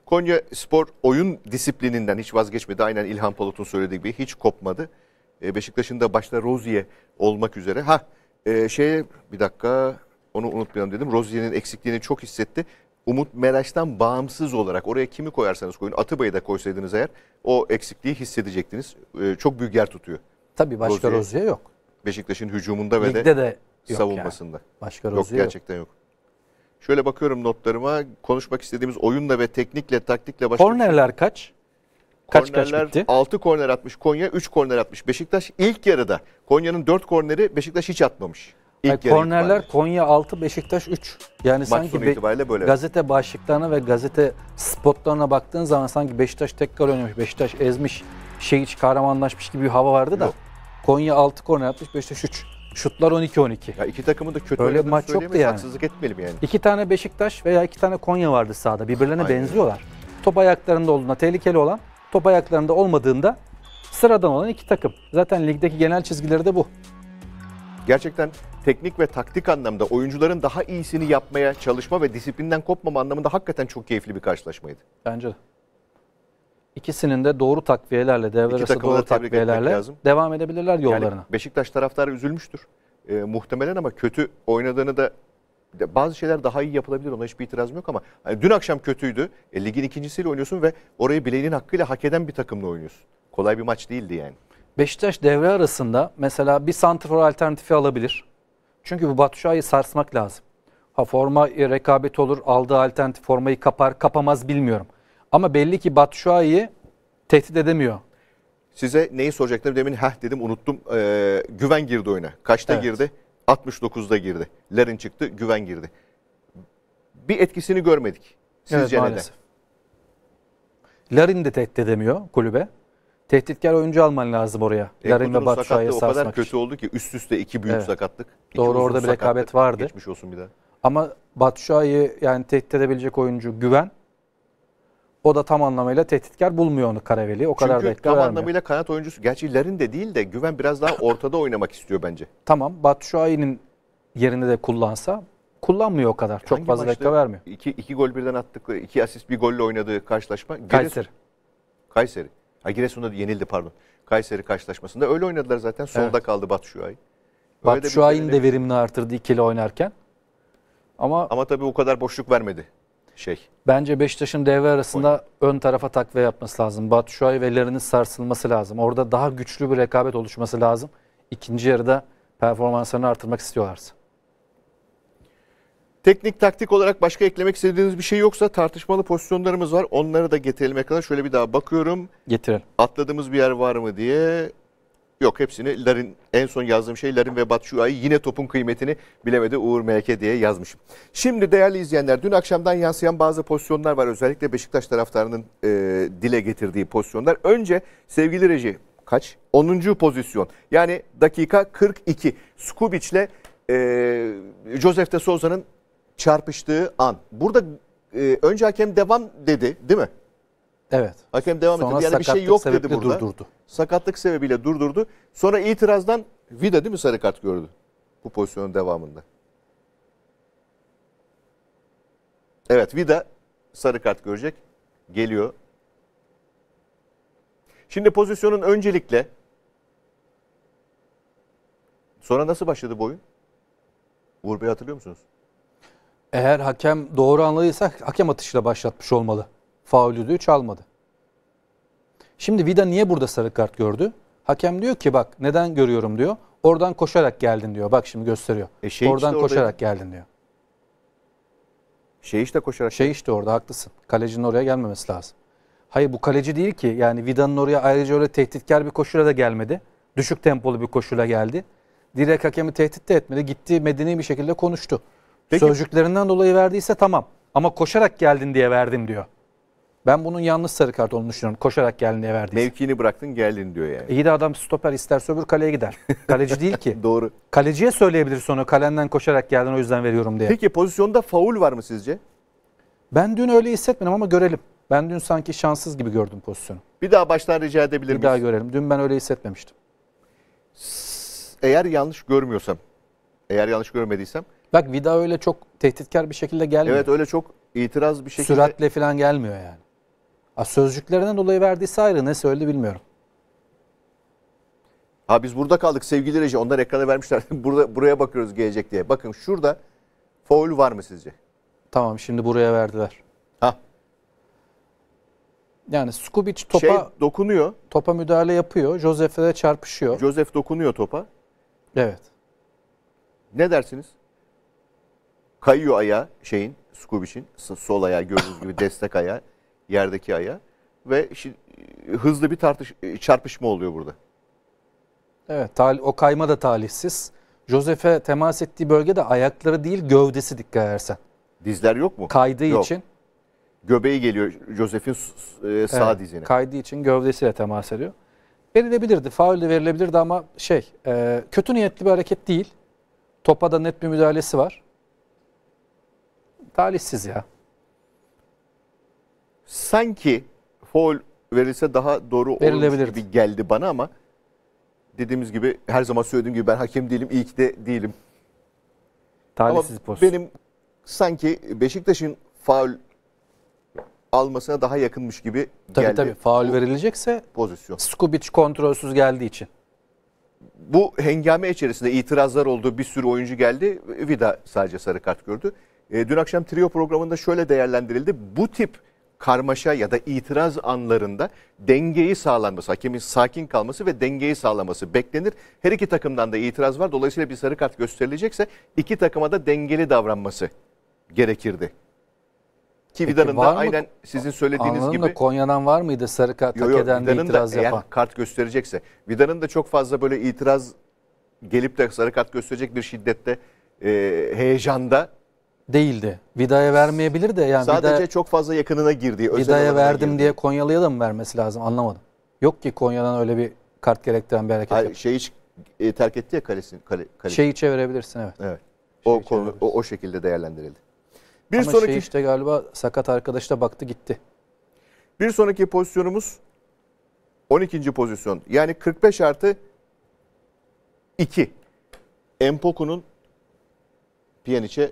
Konya Spor oyun disiplininden hiç vazgeçmedi. Aynen İlhan Palut'un söylediği gibi hiç kopmadı. E, Beşiktaş'ın da başta Rozier olmak üzere. Ha şey bir dakika onu unutmayalım dedim. Rozier'in eksikliğini çok hissetti. Umut Meraş'tan bağımsız olarak oraya kimi koyarsanız koyun Atıbay'ı da koysaydınız eğer o eksikliği hissedecektiniz. E, çok büyük yer tutuyor. Tabii başka Rozier, Rozier yok. Beşiktaş'ın hücumunda ve Ligde de, de savunmasında. Yani. Başka Rozier yok. Gerçekten yok. yok. Şöyle bakıyorum notlarıma. Konuşmak istediğimiz oyunla ve teknikle, taktikle başladık. Şey kornerler kaç? Kaç kaç bitti? 6 korner atmış Konya, 3 korner atmış Beşiktaş. ilk yarıda Konya'nın 4 korneri Beşiktaş hiç atmamış. İlk yani kornerler itibariyle. Konya 6, Beşiktaş 3. Yani Maç sanki itibariyle böyle. gazete başlıklarına ve gazete spotlarına baktığın zaman sanki Beşiktaş tek gol oynamış, Beşiktaş ezmiş, şey hiç kahramanlaşmış gibi bir hava vardı da. Yok. Konya 6 korner atmış, Beşiktaş 3. Şutlar 12-12. Ya iki takımın da kötü Öyle maç yoktu yani. Haksızlık etmeyelim yani. İki tane Beşiktaş veya iki tane Konya vardı sahada. Birbirlerine Aynen. benziyorlar. Top ayaklarında olduğunda tehlikeli olan, top ayaklarında olmadığında sıradan olan iki takım. Zaten ligdeki genel çizgileri de bu. Gerçekten teknik ve taktik anlamda oyuncuların daha iyisini yapmaya çalışma ve disiplinden kopmama anlamında hakikaten çok keyifli bir karşılaşmaydı. Bence de. İkisinin de doğru takviyelerle, devre İki arası doğru takviyelerle devam edebilirler yollarına. Yani Beşiktaş taraftarı üzülmüştür. E, muhtemelen ama kötü oynadığını da bazı şeyler daha iyi yapılabilir ona hiçbir itirazım yok ama hani dün akşam kötüydü. E, ligin ikincisiyle oynuyorsun ve orayı bileğinin hakkıyla hak eden bir takımla oynuyorsun. Kolay bir maç değildi yani. Beşiktaş devre arasında mesela bir santrfor alternatifi alabilir. Çünkü bu Batuşay'ı sarsmak lazım. Ha forma rekabet olur, aldığı alternatif formayı kapar, kapamaz bilmiyorum. Ama belli ki Batshuayi'yi tehdit edemiyor. Size neyi soracaktım demin Ha dedim unuttum. Ee, güven girdi oyuna. Kaçta evet. girdi? 69'da girdi. Larin çıktı, güven girdi. Bir etkisini görmedik. Sizce evet, neden? Larin de tehdit edemiyor kulübe. Tehditkar oyuncu alman lazım oraya. E, Larin ve Batshuayi'ye O kadar kötü için. oldu ki üst üste iki büyük evet. sakatlık. İki Doğru orada bir rekabet vardı. Geçmiş olsun bir daha. Ama Batshuayi yani tehdit edebilecek oyuncu güven. O da tam anlamıyla tehditkar bulmuyor onu Karaveli. O kadar Çünkü tam vermiyor. anlamıyla kanat oyuncusu. Gerçi ilerin de değil de Güven biraz daha ortada oynamak istiyor bence. Tamam. Batu Şahin'in yerini de kullansa kullanmıyor o kadar. Çok Hangi fazla dakika vermiyor. İki, gol birden attıkları, iki asist bir golle oynadığı karşılaşma. Kayseri. Kayseri. Ha Giresun'da yenildi pardon. Kayseri karşılaşmasında öyle oynadılar zaten. Solda evet. kaldı Batu Şuay. Batu Şuay'ın de verimini artırdı ikili oynarken. Ama ama tabii o kadar boşluk vermedi şey. Bence Beşiktaş'ın devre arasında Oyun. ön tarafa takviye yapması lazım. Batu Şuay ve Lerin'in sarsılması lazım. Orada daha güçlü bir rekabet oluşması lazım. İkinci yarıda performanslarını artırmak istiyorlarsa. Teknik taktik olarak başka eklemek istediğiniz bir şey yoksa tartışmalı pozisyonlarımız var. Onları da getirelim kadar şöyle bir daha bakıyorum. Getirelim. Atladığımız bir yer var mı diye. Yok hepsini Larin en son yazdığım şey Larin ve Batshuayi yine topun kıymetini bilemedi Uğur Meleke diye yazmışım. Şimdi değerli izleyenler dün akşamdan yansıyan bazı pozisyonlar var. Özellikle Beşiktaş taraftarının e, dile getirdiği pozisyonlar. Önce sevgili Reji kaç? 10. pozisyon. Yani dakika 42. Skubic'le e, Josef de Souza'nın çarpıştığı an. Burada e, önce hakem devam dedi değil mi? Evet. Hakem devam etti. Yani bir şey yok dedi burada. Durdurdu. Sakatlık sebebiyle durdurdu. Sonra itirazdan Vida değil mi sarı kart gördü bu pozisyonun devamında? Evet Vida sarı kart görecek. Geliyor. Şimdi pozisyonun öncelikle sonra nasıl başladı bu oyun? Uğur Bey hatırlıyor musunuz? Eğer hakem doğru anladıysa hakem atışıyla başlatmış olmalı faul düdüğü çalmadı. Şimdi Vida niye burada sarı kart gördü? Hakem diyor ki bak neden görüyorum diyor. Oradan koşarak geldin diyor. Bak şimdi gösteriyor. E şey Oradan işte koşarak orada... geldin diyor. Şey işte koşarak. Şey işte orada haklısın. Kalecinin oraya gelmemesi lazım. Hayır bu kaleci değil ki. Yani Vida'nın oraya ayrıca öyle tehditkar bir koşuyla da gelmedi. Düşük tempolu bir koşuyla geldi. Direkt hakemi tehdit de etmedi. Gitti medeni bir şekilde konuştu. Peki. Sözcüklerinden dolayı verdiyse tamam. Ama koşarak geldin diye verdim diyor. Ben bunun yanlış sarı kart olduğunu düşünüyorum. Koşarak geldiğine verdiyse. Mevkini bıraktın geldin diyor yani. E, iyi de adam stoper ister öbür kaleye gider. Kaleci değil ki. Doğru. Kaleciye söyleyebilir sonra kalenden koşarak geldin o yüzden veriyorum diye. Peki pozisyonda faul var mı sizce? Ben dün öyle hissetmedim ama görelim. Ben dün sanki şanssız gibi gördüm pozisyonu. Bir daha baştan rica edebilir miyiz? Bir daha görelim. Dün ben öyle hissetmemiştim. Eğer yanlış görmüyorsam, eğer yanlış görmediysem. Bak Vida öyle çok tehditkar bir şekilde gelmiyor. Evet öyle çok itiraz bir şekilde. Süratle falan gelmiyor yani. Sözcüklerinden dolayı verdiyse ayrı ne söyledi bilmiyorum. Ha biz burada kaldık sevgili reji. Onlar ekrana vermişler. burada buraya bakıyoruz gelecek diye. Bakın şurada foul var mı sizce? Tamam şimdi buraya verdiler. Ha. Yani Skubic topa şey, dokunuyor. Topa müdahale yapıyor. Josef'e de çarpışıyor. Josef dokunuyor topa. Evet. Ne dersiniz? Kayıyor ayağı şeyin, Skubic'in. Sol ayağı gördüğünüz gibi destek ayağı yerdeki aya ve hızlı bir tartış çarpışma oluyor burada. Evet, o kayma da talihsiz. Josefe temas ettiği bölgede ayakları değil gövdesi dikkat edersen. Dizler yok mu? Kaydığı yok. için. Göbeği geliyor Josef'in e, sağ evet, dizine. Kaydığı için gövdesiyle temas ediyor. Verilebilirdi, faul de verilebilirdi ama şey, e, kötü niyetli bir hareket değil. Topa da net bir müdahalesi var. Talihsiz ya sanki foul verilse daha doğru olur gibi geldi bana ama dediğimiz gibi her zaman söylediğim gibi ben hakem değilim, iyi ki de değilim. Talihsiz ama pozisyon. benim sanki Beşiktaş'ın faul almasına daha yakınmış gibi geldi. Tabii tabii faul verilecekse pozisyon. Skubic kontrolsüz geldiği için. Bu hengame içerisinde itirazlar oldu. Bir sürü oyuncu geldi. Vida sadece sarı kart gördü. E, dün akşam trio programında şöyle değerlendirildi. Bu tip karmaşa ya da itiraz anlarında dengeyi sağlanması, hakemin sakin kalması ve dengeyi sağlaması beklenir. Her iki takımdan da itiraz var. Dolayısıyla bir sarı kart gösterilecekse iki takıma da dengeli davranması gerekirdi. Ki Vidan'ın da aynen sizin söylediğiniz Anladım gibi. Da Konya'dan var mıydı sarı kart yo, yo, hak eden itiraz da, yapan? Eğer kart gösterecekse. Vidan'ın da çok fazla böyle itiraz gelip de sarı kart gösterecek bir şiddette e, heyecanda değildi. Vida'ya vermeyebilir de yani Sadece vida, çok fazla yakınına girdiği Vida'ya verdim girdi. diye Konyalı'ya da mı vermesi lazım anlamadım. Yok ki Konya'dan öyle bir kart gerektiren bir hareket. Hayır, şey hiç e, terk etti ya kalesini. Kale, kale. Şeyi çevirebilirsin evet. Evet. o, konu, o o şekilde değerlendirildi. Bir Ama sonraki şey işte galiba sakat arkadaş da baktı gitti. Bir sonraki pozisyonumuz 12. pozisyon. Yani 45 artı 2. Empoku'nun Pjanic'e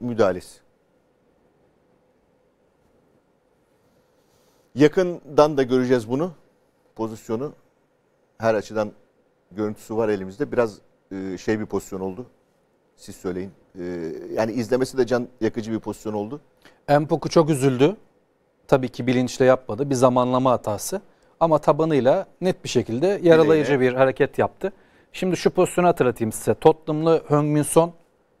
müdahalesi. Yakından da göreceğiz bunu. Pozisyonu her açıdan görüntüsü var elimizde. Biraz e, şey bir pozisyon oldu. Siz söyleyin. E, yani izlemesi de can yakıcı bir pozisyon oldu. Empoku çok üzüldü. Tabii ki bilinçle yapmadı. Bir zamanlama hatası. Ama tabanıyla net bir şekilde yaralayıcı Bileğine. bir hareket yaptı. Şimdi şu pozisyonu hatırlatayım size. Tottenham'lı Hönminson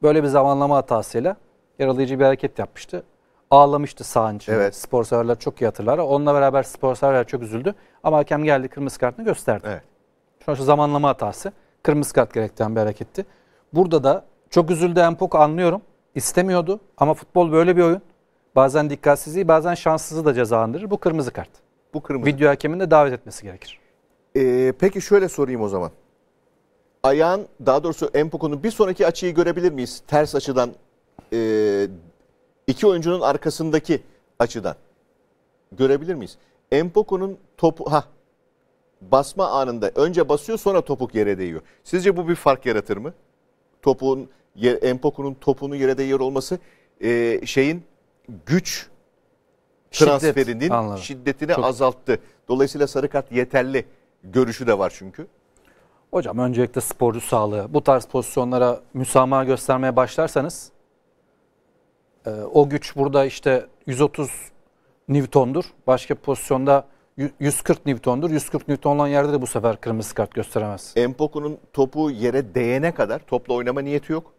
böyle bir zamanlama hatasıyla yaralayıcı bir hareket yapmıştı. Ağlamıştı sahanın Evet. Spor severler çok iyi hatırlar. Onunla beraber spor severler çok üzüldü. Ama hakem geldi kırmızı kartını gösterdi. Evet. Sonuçta zamanlama hatası. Kırmızı kart gerektiren bir hareketti. Burada da çok üzüldü Empok anlıyorum. İstemiyordu ama futbol böyle bir oyun. Bazen dikkatsizliği bazen şanssızlığı da cezalandırır. Bu kırmızı kart. Bu kırmızı. Video hakemin de davet etmesi gerekir. Ee, peki şöyle sorayım o zaman ayağın daha doğrusu Empoko'nun bir sonraki açıyı görebilir miyiz? Ters açıdan e, iki oyuncunun arkasındaki açıdan görebilir miyiz? Empoko'nun topu ha basma anında önce basıyor sonra topuk yere değiyor. Sizce bu bir fark yaratır mı? Topuğun Empoko'nun topunu yere değiyor olması e, şeyin güç transferinin Şiddet, şiddetini Çok... azalttı. Dolayısıyla sarı kart yeterli görüşü de var çünkü. Hocam öncelikle sporcu sağlığı bu tarz pozisyonlara müsamaha göstermeye başlarsanız e, o güç burada işte 130 Newton'dur. Başka bir pozisyonda 140 Newton'dur. 140 Newton olan yerde de bu sefer kırmızı kart gösteremez. Empoku'nun topu yere değene kadar topla oynama niyeti yok.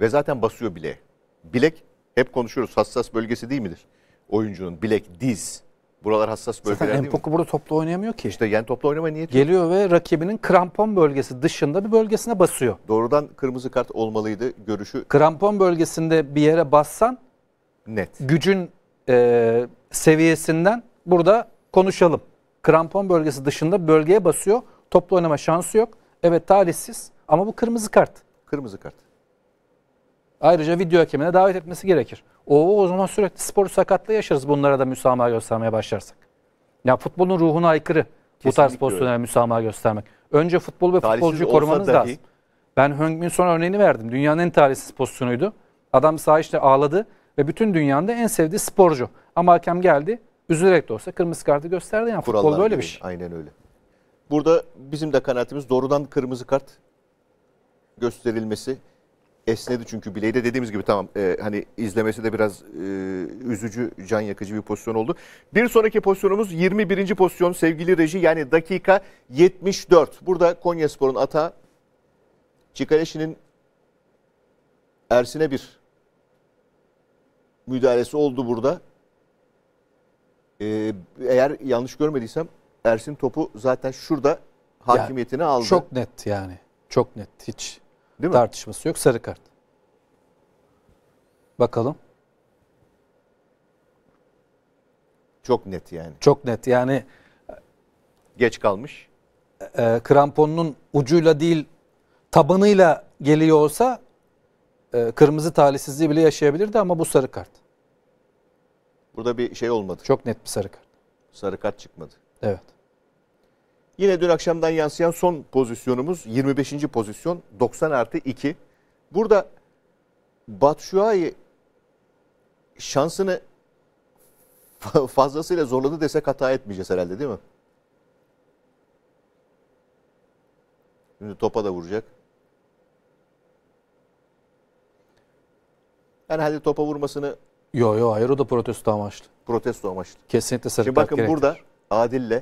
Ve zaten basıyor bileğe. Bilek hep konuşuyoruz hassas bölgesi değil midir? Oyuncunun bilek, diz, Buralar hassas bölgeler Zaten empoku burada toplu oynayamıyor ki. İşte yani toplu oynama niyeti Geliyor yok. ve rakibinin krampon bölgesi dışında bir bölgesine basıyor. Doğrudan kırmızı kart olmalıydı görüşü. Krampon bölgesinde bir yere bassan net. Gücün e, seviyesinden burada konuşalım. Krampon bölgesi dışında bölgeye basıyor. Toplu oynama şansı yok. Evet talihsiz ama bu kırmızı kart. Kırmızı kart. Ayrıca video hakemine davet etmesi gerekir. O o zaman sürekli spor sakatlığı yaşarız bunlara da müsamaha göstermeye başlarsak. Ya futbolun ruhuna aykırı Kesinlikle bu tarz pozisyonlara müsamaha göstermek. Önce futbol ve Talihsiz futbolcuyu korumanız dahi... lazım. Ben Hönk Min son örneğini verdim. Dünyanın en talihsiz pozisyonuydu. Adam sağ işte ağladı ve bütün dünyanın da en sevdiği sporcu. Ama hakem geldi üzülerek de olsa kırmızı kartı gösterdi. Yani Kurallar futbol böyle bir şey. Aynen öyle. Burada bizim de kanaatimiz doğrudan kırmızı kart gösterilmesi esnedi çünkü bileği de dediğimiz gibi tamam e, hani izlemesi de biraz e, üzücü, can yakıcı bir pozisyon oldu. Bir sonraki pozisyonumuz 21. pozisyon sevgili reji yani dakika 74. Burada Konyaspor'un ata Çikaleşi'nin Ersin'e bir müdahalesi oldu burada. Ee, eğer yanlış görmediysem Ersin topu zaten şurada hakimiyetini yani, aldı. Çok net yani. Çok net. Hiç Değil mi? Tartışması yok. Sarı kart. Bakalım. Çok net yani. Çok net. Yani geç kalmış. E, kramponunun ucuyla değil tabanıyla geliyor olsa e, kırmızı talihsizliği bile yaşayabilirdi ama bu sarı kart. Burada bir şey olmadı. Çok net bir sarı kart. Sarı kart çıkmadı. Evet. Yine dün akşamdan yansıyan son pozisyonumuz 25. pozisyon 90 artı 2. Burada Batshuayi şansını fazlasıyla zorladı desek hata etmeyeceğiz herhalde değil mi? Şimdi topa da vuracak. Yani hadi topa vurmasını... Yok yok hayır o da protesto amaçlı. Protesto amaçlı. Kesinlikle sarı Şimdi bakın gerektir. burada Adil'le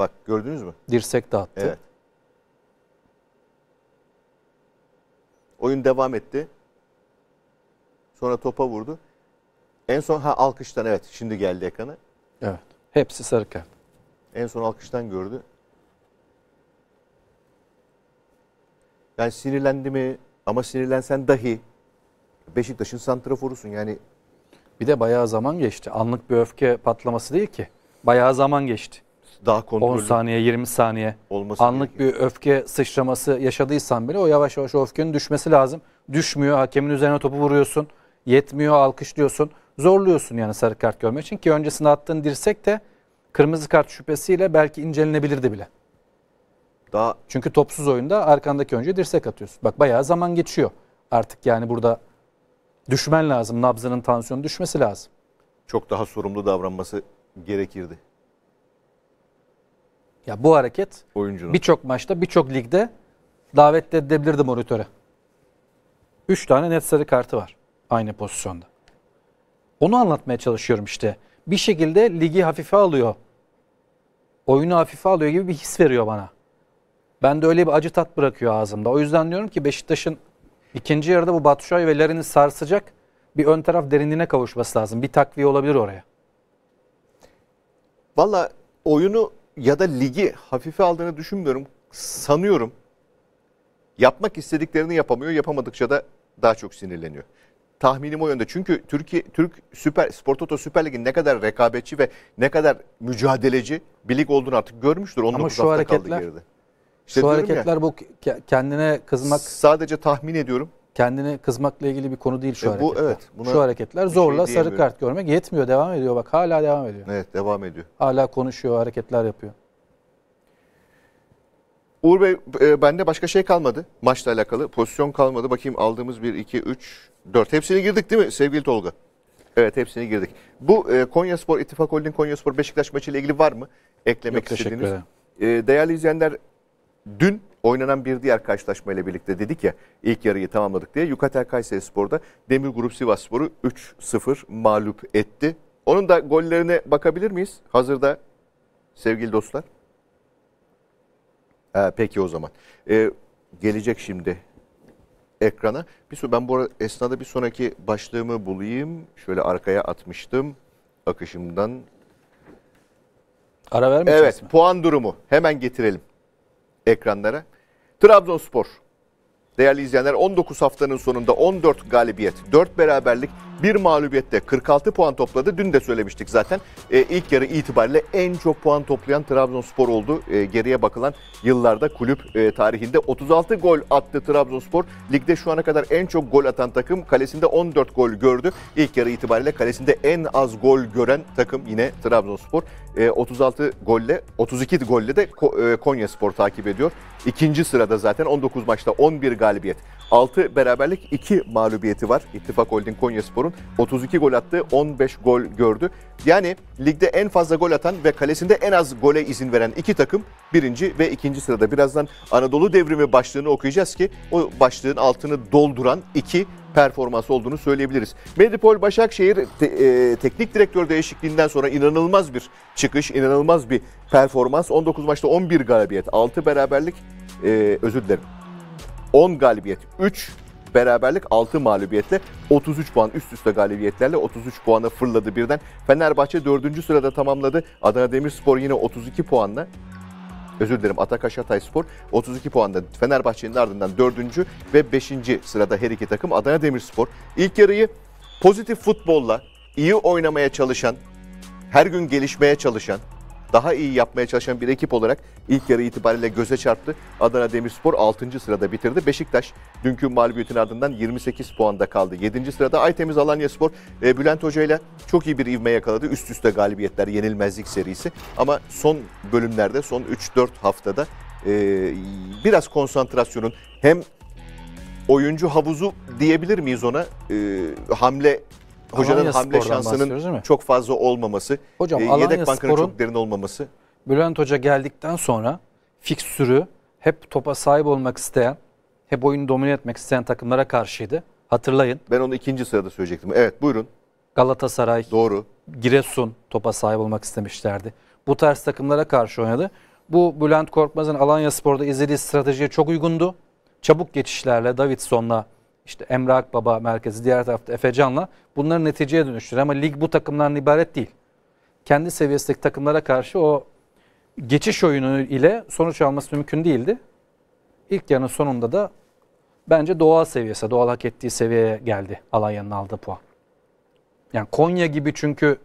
Bak gördünüz mü? Dirsek dağıttı. Evet. Oyun devam etti. Sonra topa vurdu. En son ha alkıştan evet şimdi geldi ekrana. Evet. Hepsi sarı kart. En son alkıştan gördü. Yani sinirlendi mi ama sinirlensen dahi Beşiktaş'ın santraforusun yani. Bir de bayağı zaman geçti. Anlık bir öfke patlaması değil ki. Bayağı zaman geçti daha kontrollü 10 saniye 20 saniye olması anlık gerekiyor. bir öfke sıçraması yaşadıysan bile o yavaş yavaş öfkenin düşmesi lazım. Düşmüyor hakemin üzerine topu vuruyorsun yetmiyor alkışlıyorsun zorluyorsun yani sarı kart görmek için ki öncesinde attığın dirsek de kırmızı kart şüphesiyle belki incelenebilirdi bile. Daha Çünkü topsuz oyunda arkandaki önce dirsek atıyorsun. Bak bayağı zaman geçiyor. Artık yani burada düşmen lazım. Nabzının tansiyonu düşmesi lazım. çok daha sorumlu davranması gerekirdi. Ya bu hareket oyuncunun birçok maçta, birçok ligde davet edebilirdi monitöre. Üç tane net sarı kartı var aynı pozisyonda. Onu anlatmaya çalışıyorum işte. Bir şekilde ligi hafife alıyor. Oyunu hafife alıyor gibi bir his veriyor bana. Ben de öyle bir acı tat bırakıyor ağzımda. O yüzden diyorum ki Beşiktaş'ın ikinci yarıda bu Batuşay ve Larin'i sarsacak bir ön taraf derinliğine kavuşması lazım. Bir takviye olabilir oraya. Valla oyunu ya da ligi hafife aldığını düşünmüyorum. Sanıyorum yapmak istediklerini yapamıyor. Yapamadıkça da daha çok sinirleniyor. Tahminim o yönde. Çünkü Türkiye Türk Süper Spor Toto Süper Ligi ne kadar rekabetçi ve ne kadar mücadeleci bir lig olduğunu artık görmüştür. Onun Ama şu hareketler, kaldı geride. İşte şu hareketler ya, bu kendine kızmak. Sadece tahmin ediyorum kendini kızmakla ilgili bir konu değil şu e, bu, hareketler. Evet, buna şu hareketler şey zorla şey sarı kart görmek yetmiyor. Devam ediyor bak hala devam ediyor. Evet devam ediyor. Hala konuşuyor hareketler yapıyor. Uğur Bey e, bende başka şey kalmadı maçla alakalı. Pozisyon kalmadı. Bakayım aldığımız 1, 2, 3, 4. Hepsini girdik değil mi sevgili Tolga? Evet hepsini girdik. Bu e, Konya Spor, İttifak Holding Konya Spor Beşiktaş maçıyla ilgili var mı? Eklemek Yok, istediğiniz. E, değerli izleyenler dün oynanan bir diğer karşılaşmayla birlikte dedik ya ilk yarıyı tamamladık diye Yukatel Kayseri Spor'da Demir Grup Sivas Spor'u 3-0 mağlup etti. Onun da gollerine bakabilir miyiz? Hazırda sevgili dostlar. Ee, peki o zaman. Ee, gelecek şimdi ekrana. Bir ben bu arada esnada bir sonraki başlığımı bulayım. Şöyle arkaya atmıştım akışımdan. Ara vermeyeceğiz Evet, mi? puan durumu hemen getirelim ekranlara. Trabzonspor. Değerli izleyenler 19 haftanın sonunda 14 galibiyet, 4 beraberlik, bir mağlubiyette 46 puan topladı. Dün de söylemiştik zaten. E, ilk yarı itibariyle en çok puan toplayan Trabzonspor oldu. E, geriye bakılan yıllarda kulüp e, tarihinde 36 gol attı Trabzonspor. Ligde şu ana kadar en çok gol atan takım kalesinde 14 gol gördü. İlk yarı itibariyle kalesinde en az gol gören takım yine Trabzonspor. E, 36 golle 32 golle de Ko- e, Konya Spor takip ediyor. İkinci sırada zaten 19 maçta 11 galibiyet, 6 beraberlik, 2 mağlubiyeti var. İttifak Holding Konya Spor'un Trabzon'un 32 gol attı, 15 gol gördü. Yani ligde en fazla gol atan ve kalesinde en az gole izin veren iki takım birinci ve ikinci sırada. Birazdan Anadolu devrimi başlığını okuyacağız ki o başlığın altını dolduran iki performans olduğunu söyleyebiliriz. Medipol Başakşehir te, e, teknik direktör değişikliğinden sonra inanılmaz bir çıkış, inanılmaz bir performans. 19 maçta 11 galibiyet, 6 beraberlik, e, özür dilerim. 10 galibiyet, 3 beraberlik 6 mağlubiyetle 33 puan üst üste galibiyetlerle 33 puana fırladı birden. Fenerbahçe 4. sırada tamamladı. Adana Demirspor yine 32 puanla özür dilerim Atakaş Hatayspor 32 puanda Fenerbahçe'nin ardından 4. ve 5. sırada her iki takım Adana Demirspor. İlk yarıyı pozitif futbolla iyi oynamaya çalışan, her gün gelişmeye çalışan, daha iyi yapmaya çalışan bir ekip olarak ilk yarı itibariyle göze çarptı. Adana Demirspor 6. sırada bitirdi. Beşiktaş dünkü mağlubiyetin ardından 28 puanda kaldı. 7. sırada Aytemiz Alanya Spor e, Bülent Hoca ile çok iyi bir ivme yakaladı. Üst üste galibiyetler, yenilmezlik serisi. Ama son bölümlerde, son 3-4 haftada e, biraz konsantrasyonun hem oyuncu havuzu diyebilir miyiz ona? E, hamle hocanın Alanya hamle şansının çok fazla olmaması, Hocam, e, yedek Alanya bankanın çok derin olmaması. Bülent Hoca geldikten sonra fiksürü hep topa sahip olmak isteyen, hep oyunu domine etmek isteyen takımlara karşıydı. Hatırlayın. Ben onu ikinci sırada söyleyecektim. Evet buyurun. Galatasaray, Doğru. Giresun topa sahip olmak istemişlerdi. Bu tarz takımlara karşı oynadı. Bu Bülent Korkmaz'ın Alanya Spor'da izlediği stratejiye çok uygundu. Çabuk geçişlerle Davidson'la işte Emre Baba merkezi diğer tarafta Efecan'la bunları neticeye dönüştürüyor. Ama lig bu takımlardan ibaret değil. Kendi seviyesindeki takımlara karşı o geçiş oyunu ile sonuç alması mümkün değildi. İlk yarının sonunda da bence doğal seviyesi, doğal hak ettiği seviyeye geldi Alanya'nın aldığı puan. Yani Konya gibi çünkü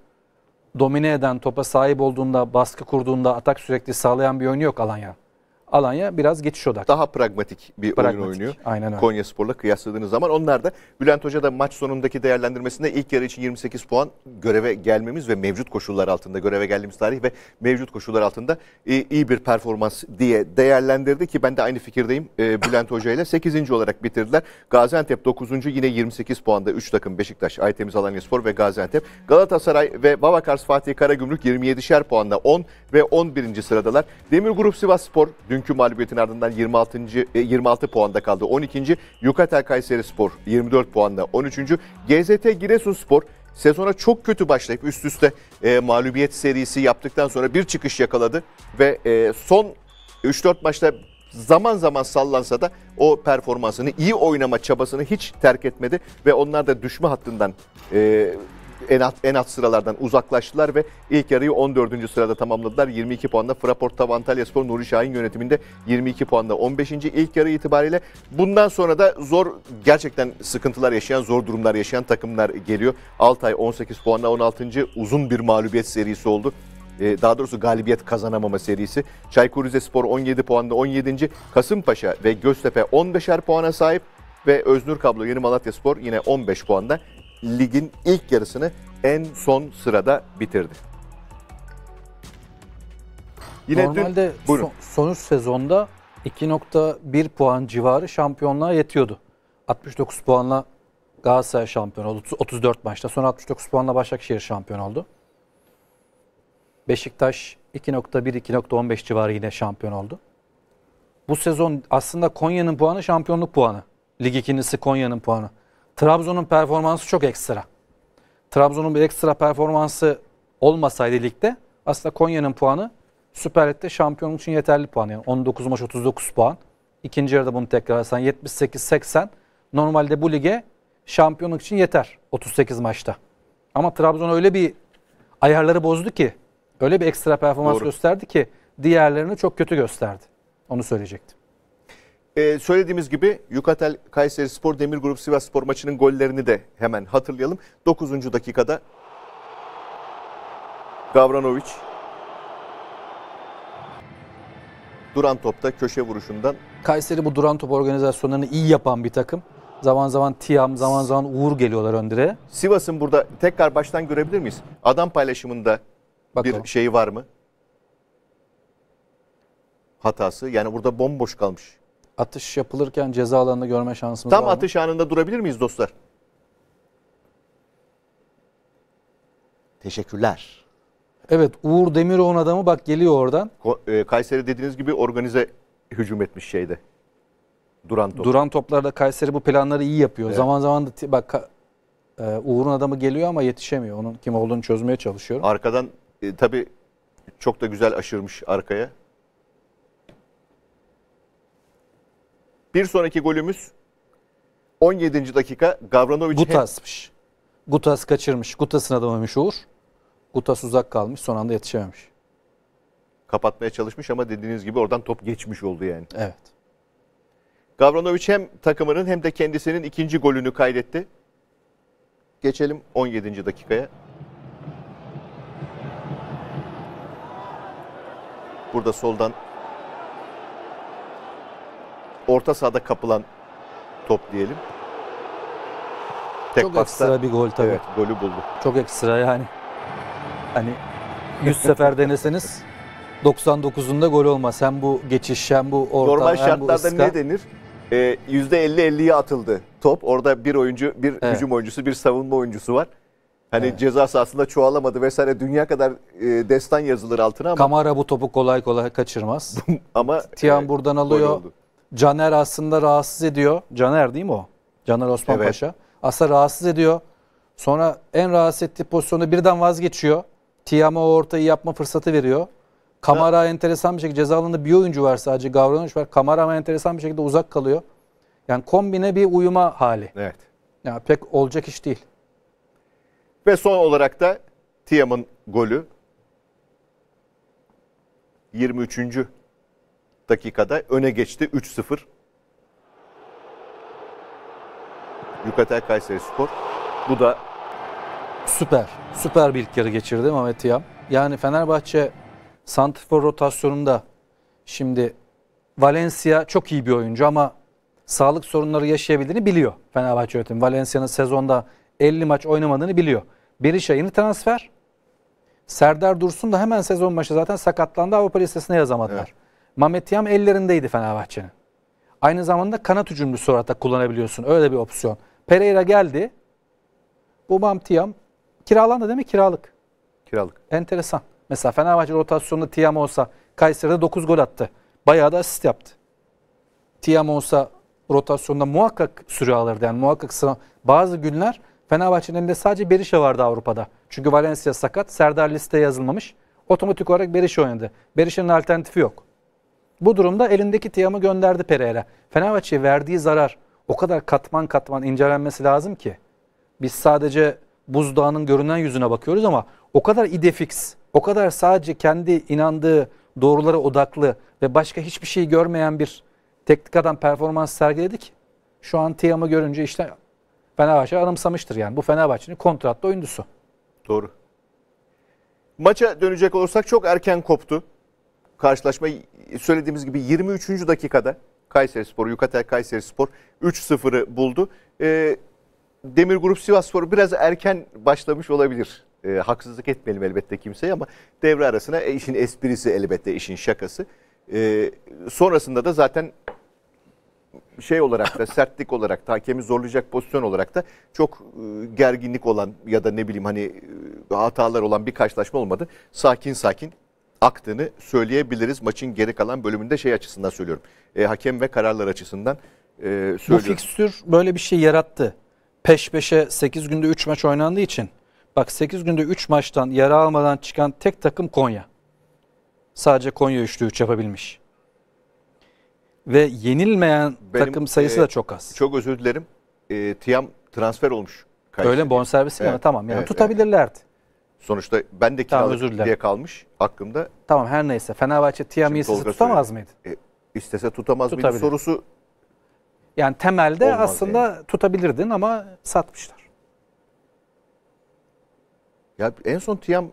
domine eden, topa sahip olduğunda, baskı kurduğunda, atak sürekli sağlayan bir oyunu yok Alanya. Alanya biraz geçiş odaklı. Daha pragmatik bir pragmatik. oyun oynuyor. Aynen öyle. Konya Spor'la kıyasladığınız zaman. Onlar da Bülent Hoca da maç sonundaki değerlendirmesinde ilk yarı için 28 puan göreve gelmemiz ve mevcut koşullar altında göreve geldiğimiz tarih ve mevcut koşullar altında iyi bir performans diye değerlendirdi ki ben de aynı fikirdeyim ee, Bülent Hoca ile 8. olarak bitirdiler. Gaziantep 9. yine 28 puanda 3 takım Beşiktaş, Aytemiz Alanya Spor ve Gaziantep. Galatasaray ve Babakars Fatih Karagümrük 27'şer puanda 10 ve 11. sıradalar. Demir Grup Sivas Spor dünkü mağlubiyetin ardından 26. 26 e, puanda kaldı. 12. Yukatel Kayseri Spor 24 puanla 13. GZT Giresun Spor sezona çok kötü başlayıp üst üste e, mağlubiyet serisi yaptıktan sonra bir çıkış yakaladı ve e, son 3-4 maçta zaman zaman sallansa da o performansını, iyi oynama çabasını hiç terk etmedi ve onlar da düşme hattından e, en alt, en alt sıralardan uzaklaştılar ve ilk yarıyı 14. sırada tamamladılar. 22 puanla Fraport Antalya Spor Nuri Şahin yönetiminde 22 puanla 15. ilk yarı itibariyle bundan sonra da zor gerçekten sıkıntılar yaşayan zor durumlar yaşayan takımlar geliyor. Altay 18 puanla 16. uzun bir mağlubiyet serisi oldu ee, daha doğrusu galibiyet kazanamama serisi. Çaykur Rizespor 17 puanla 17. Kasımpaşa ve Göztepe 15'er puana sahip ve Öznur Kablo Yeni Malatya Spor yine 15 puanda ligin ilk yarısını en son sırada bitirdi. Yine Normalde dün, son, son sezonda 2.1 puan civarı şampiyonluğa yetiyordu. 69 puanla Galatasaray şampiyon oldu. 34 maçta. Sonra 69 puanla Başakşehir şampiyon oldu. Beşiktaş 2.1-2.15 civarı yine şampiyon oldu. Bu sezon aslında Konya'nın puanı şampiyonluk puanı. Lig ikincisi Konya'nın puanı. Trabzon'un performansı çok ekstra. Trabzon'un bir ekstra performansı olmasaydı ligde aslında Konya'nın puanı Süper Lig'de şampiyonluk için yeterli puan. Yani 19 maç 39 puan. İkinci yarıda bunu tekrarlasan 78-80. Normalde bu lige şampiyonluk için yeter 38 maçta. Ama Trabzon öyle bir ayarları bozdu ki öyle bir ekstra performans Doğru. gösterdi ki diğerlerini çok kötü gösterdi. Onu söyleyecektim. Ee, söylediğimiz gibi Yukatel Kayseri Spor Demir Grup Sivas Spor maçının gollerini de hemen hatırlayalım. 9. dakikada Gavranovic duran topta köşe vuruşundan. Kayseri bu duran top organizasyonlarını iyi yapan bir takım. Zaman zaman Tiam, zaman zaman Uğur geliyorlar öndüre. Sivas'ın burada tekrar baştan görebilir miyiz? Adam paylaşımında Bakalım. bir şey var mı? Hatası. Yani burada bomboş kalmış atış yapılırken ceza alanını görme şansımız Tam var mı? Tam atış anında durabilir miyiz dostlar? Teşekkürler. Evet Uğur Demiroğlu adamı bak geliyor oradan. E, Kayseri dediğiniz gibi organize hücum etmiş şeyde. Duran top. Duran toplarda Kayseri bu planları iyi yapıyor. Evet. Zaman zaman da bak e, Uğur'un adamı geliyor ama yetişemiyor. Onun kim olduğunu çözmeye çalışıyorum. Arkadan e, tabii çok da güzel aşırmış arkaya. Bir sonraki golümüz 17. dakika Gavranovic Gutas'mış. Gutas kaçırmış. Gutas'ına dönmemiş Uğur. Gutas uzak kalmış. Son anda yetişememiş. Kapatmaya çalışmış ama dediğiniz gibi oradan top geçmiş oldu yani. Evet. Gavranovic hem takımının hem de kendisinin ikinci golünü kaydetti. Geçelim 17. dakikaya. Burada soldan orta sahada kapılan top diyelim. Tek Çok pasta, ekstra bir gol tabii. Evet, golü buldu. Çok ekstra yani. Hani 100 sefer deneseniz 99'unda gol olmaz. Hem bu geçiş hem bu orta Normal hem şartlarda bu ne denir? Ee, %50-50'ye atıldı top. Orada bir oyuncu, bir evet. hücum oyuncusu, bir savunma oyuncusu var. Hani evet. ceza sahasında çoğalamadı vesaire dünya kadar e, destan yazılır altına ama. Kamara bu topu kolay kolay kaçırmaz. ama Tiyan e, buradan alıyor. Caner aslında rahatsız ediyor. Caner değil mi o? Caner Osman evet. Paşa. Aslında rahatsız ediyor. Sonra en rahatsız ettiği pozisyonu birden vazgeçiyor. Tiam'a o ortayı yapma fırsatı veriyor. Kamara ha. enteresan bir şekilde ceza alanında bir oyuncu var sadece Gavranoviç var. Kamara ama enteresan bir şekilde uzak kalıyor. Yani kombine bir uyuma hali. Evet. Yani pek olacak iş değil. Ve son olarak da Tiam'ın golü 23 dakikada öne geçti 3-0. Yukatel Kayseri Spor. Bu da süper. Süper bir ilk yarı geçirdi Mehmet Tiyam. Yani Fenerbahçe santifor rotasyonunda şimdi Valencia çok iyi bir oyuncu ama sağlık sorunları yaşayabildiğini biliyor Fenerbahçe yönetimi. Valencia'nın sezonda 50 maç oynamadığını biliyor. Berisha yeni transfer. Serdar Dursun da hemen sezon başı zaten sakatlandı Avrupa listesine yazamadılar. Evet. Mamet Yam ellerindeydi Fenerbahçe'nin. Aynı zamanda kanat hücumcusu olarak da kullanabiliyorsun. Öyle bir opsiyon. Pereira geldi. Bu Mamtiyam kiralandı değil mi? Kiralık. Kiralık. Enteresan. Mesela Fenerbahçe rotasyonunda Tiam olsa Kayseri'de 9 gol attı. Bayağı da asist yaptı. Tiam olsa rotasyonda muhakkak süre alırdı. Yani muhakkak sıra... bazı günler Fenerbahçe'nin elinde sadece Berisha vardı Avrupa'da. Çünkü Valencia sakat, Serdar liste yazılmamış. Otomatik olarak Berisha oynadı. Berisha'nın alternatifi yok. Bu durumda elindeki Tiam'ı gönderdi Pereira. Fenerbahçe'ye verdiği zarar o kadar katman katman incelenmesi lazım ki. Biz sadece buzdağının görünen yüzüne bakıyoruz ama o kadar idefix, o kadar sadece kendi inandığı doğrulara odaklı ve başka hiçbir şey görmeyen bir teknik adam performans sergiledi ki. Şu an Tiam'ı görünce işte Fenerbahçe anımsamıştır yani. Bu Fenerbahçe'nin kontratlı oyuncusu. Doğru. Maça dönecek olursak çok erken koptu karşılaşma söylediğimiz gibi 23. dakikada Kayseri Spor, Yukatel Kayseri Spor 3-0'ı buldu. E, Demir Grup Sivas Spor biraz erken başlamış olabilir. E, haksızlık etmeyelim elbette kimseye ama devre arasına e, işin esprisi elbette işin şakası. E, sonrasında da zaten şey olarak da sertlik olarak da hakemi zorlayacak pozisyon olarak da çok e, gerginlik olan ya da ne bileyim hani e, hatalar olan bir karşılaşma olmadı. Sakin sakin aktığını söyleyebiliriz. Maçın geri kalan bölümünde şey açısından söylüyorum. E, hakem ve kararlar açısından e, söylüyorum. Bu fikstür böyle bir şey yarattı. Peş peşe 8 günde 3 maç oynandığı için. Bak 8 günde 3 maçtan yara almadan çıkan tek takım Konya. Sadece Konya 3'te 3 yapabilmiş. Ve yenilmeyen Benim, takım sayısı e, da çok az. Çok özür dilerim. E, Tiam transfer olmuş. Öyle mi? Bonservisi evet. mi? Tamam. Yani evet, tutabilirlerdi. Evet. Sonuçta ben de kiralık tamam, özür diye kalmış hakkımda. Tamam her neyse. Fenerbahçe Tiami'yi sizi tutamaz söyleyeyim. mıydı? E, istese tutamaz mıydı sorusu yani temelde Olmaz aslında yani. tutabilirdin ama satmışlar. Ya en son Tiam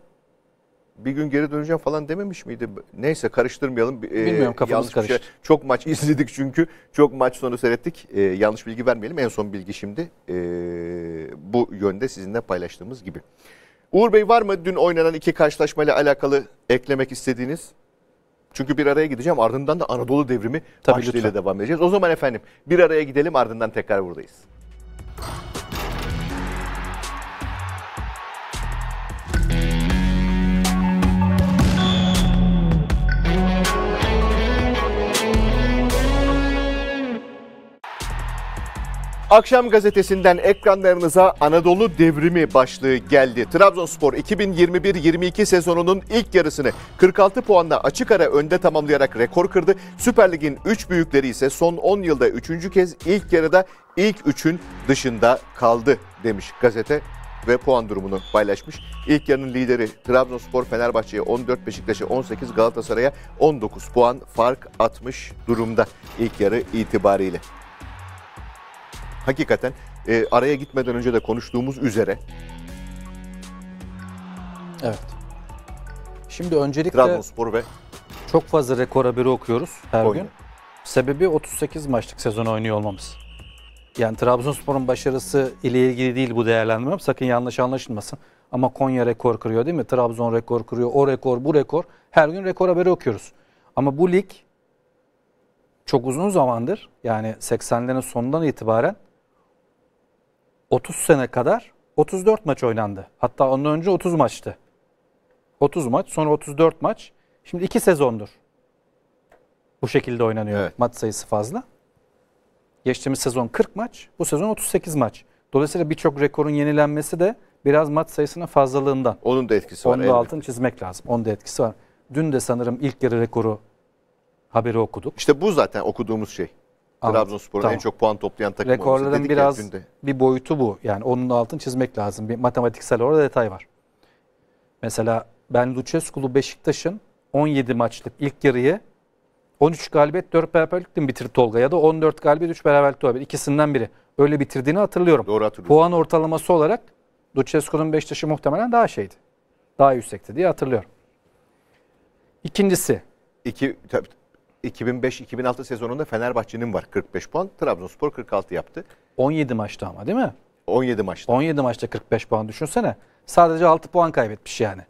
bir gün geri döneceğim falan dememiş miydi? Neyse karıştırmayalım. E, Bilmiyorum kafamız ee, karıştı. Şey. Çok maç izledik çünkü. Çok maç sonu seyrettik. Ee, yanlış bilgi vermeyelim. En son bilgi şimdi ee, bu yönde sizinle paylaştığımız gibi. Uğur Bey var mı dün oynanan iki karşılaşmayla alakalı eklemek istediğiniz? Çünkü bir araya gideceğim ardından da Anadolu devrimi Tabii başlığıyla lütfen. devam edeceğiz. O zaman efendim bir araya gidelim ardından tekrar buradayız. Akşam gazetesinden ekranlarınıza Anadolu Devrimi başlığı geldi. Trabzonspor 2021-22 sezonunun ilk yarısını 46 puanla açık ara önde tamamlayarak rekor kırdı. Süper Lig'in 3 büyükleri ise son 10 yılda 3. kez ilk yarıda ilk 3'ün dışında kaldı demiş gazete ve puan durumunu paylaşmış. İlk yarının lideri Trabzonspor Fenerbahçe'ye 14, Beşiktaş'a 18, Galatasaray'a 19 puan fark atmış durumda ilk yarı itibariyle hakikaten e, araya gitmeden önce de konuştuğumuz üzere. Evet. Şimdi öncelikle Trabzonspor ve çok fazla rekor haberi okuyoruz her oyunu. gün. Sebebi 38 maçlık sezon oynuyor olmamız. Yani Trabzonspor'un başarısı ile ilgili değil bu değerlendirmem. Sakın yanlış anlaşılmasın. Ama Konya rekor kırıyor değil mi? Trabzon rekor kırıyor. O rekor, bu rekor. Her gün rekor haberi okuyoruz. Ama bu lig çok uzun zamandır yani 80'lerin sonundan itibaren 30 sene kadar 34 maç oynandı. Hatta ondan önce 30 maçtı. 30 maç, sonra 34 maç. Şimdi 2 sezondur bu şekilde oynanıyor evet. maç sayısı fazla. Geçtiğimiz sezon 40 maç, bu sezon 38 maç. Dolayısıyla birçok rekorun yenilenmesi de biraz maç sayısının fazlalığından. Onun da etkisi var. Onun da altını çizmek lazım. Onun da etkisi var. Dün de sanırım ilk yarı rekoru haberi okuduk. İşte bu zaten okuduğumuz şey. Trabzonspor'un tamam. en çok puan toplayan takım Rekorların biraz ya, bir boyutu bu. Yani onun altını çizmek lazım. Bir matematiksel orada detay var. Mesela ben Lucescu'lu Beşiktaş'ın 17 maçlık ilk yarıyı 13 galibiyet 4 beraberlikle mi bitirdi Tolga ya da 14 galibiyet 3 beraberlikle olabilir. İkisinden biri. Öyle bitirdiğini hatırlıyorum. Doğru hatırlıyorum. Puan ortalaması olarak Lucescu'nun Beşiktaş'ı muhtemelen daha şeydi. Daha yüksekti diye hatırlıyorum. İkincisi. İki, tabii, 2005-2006 sezonunda Fenerbahçe'nin var 45 puan. Trabzonspor 46 yaptı. 17 maçta ama değil mi? 17 maçta. 17 maçta 45 puan düşünsene. Sadece 6 puan kaybetmiş yani.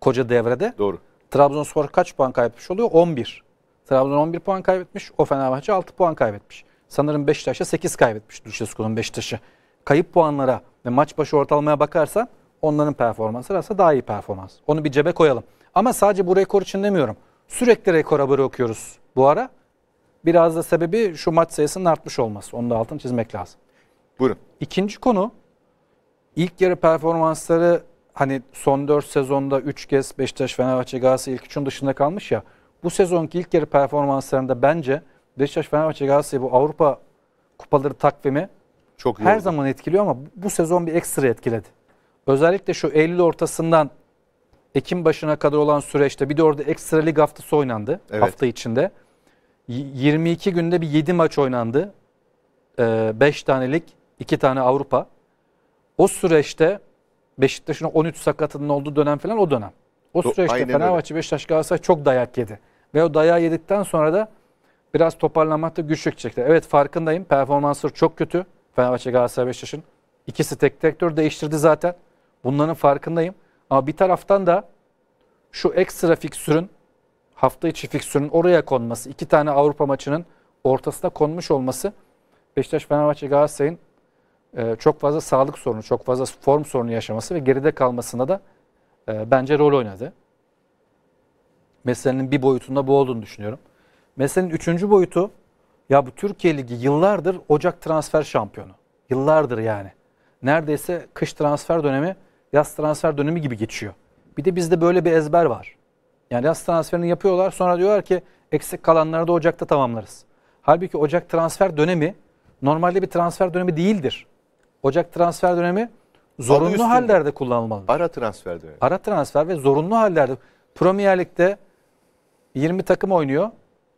Koca devrede. Doğru. Trabzonspor kaç puan kaybetmiş oluyor? 11. Trabzon 11 puan kaybetmiş. O Fenerbahçe 6 puan kaybetmiş. Sanırım Beşiktaş'a 8 kaybetmiş Düşesku'nun Beşiktaş'ı. Kayıp puanlara ve maç başı ortalamaya bakarsan onların performansı arasında daha iyi performans. Onu bir cebe koyalım. Ama sadece bu rekor için demiyorum. Sürekli rekor haberi okuyoruz bu ara. Biraz da sebebi şu maç sayısının artmış olması. Onu da altını çizmek lazım. Buyurun. İkinci konu ilk yarı performansları hani son 4 sezonda 3 kez Beşiktaş, Fenerbahçe, Galatasaray ilk üçün dışında kalmış ya. Bu sezonki ilk yarı performanslarında bence Beşiktaş, Fenerbahçe, Galatasaray bu Avrupa kupaları takvimi çok iyi her oldu. zaman etkiliyor ama bu sezon bir ekstra etkiledi. Özellikle şu Eylül ortasından Ekim başına kadar olan süreçte bir de orada ekstra lig haftası oynandı evet. hafta içinde. 22 günde bir 7 maç oynandı. 5 ee, tane lig, 2 tane Avrupa. O süreçte Beşiktaş'ın 13 sakatının olduğu dönem falan o dönem. O süreçte Aynen Fenerbahçe, öyle. Beşiktaş, Galatasaray çok dayak yedi. Ve o dayağı yedikten sonra da biraz toparlanmakta güçlük çekti. Evet farkındayım performansları çok kötü. Fenerbahçe, Galatasaray, Beşiktaş'ın ikisi tek tek direktör değiştirdi zaten. Bunların farkındayım. Ama bir taraftan da şu ekstra fiksürün hafta içi fiksürün oraya konması, iki tane Avrupa maçının ortasına konmuş olması Beşiktaş, Fenerbahçe, Galatasaray'ın e, çok fazla sağlık sorunu, çok fazla form sorunu yaşaması ve geride kalmasına da e, bence rol oynadı. Meselenin bir boyutunda bu olduğunu düşünüyorum. Meselenin üçüncü boyutu ya bu Türkiye Ligi yıllardır Ocak transfer şampiyonu. Yıllardır yani. Neredeyse kış transfer dönemi yaz transfer dönemi gibi geçiyor. Bir de bizde böyle bir ezber var. Yani yaz transferini yapıyorlar sonra diyorlar ki eksik kalanları da Ocak'ta tamamlarız. Halbuki Ocak transfer dönemi normalde bir transfer dönemi değildir. Ocak transfer dönemi zorunlu hallerde kullanılmalı. Ara transfer dönemi. Ara transfer ve zorunlu hallerde. Premier Lig'de 20 takım oynuyor.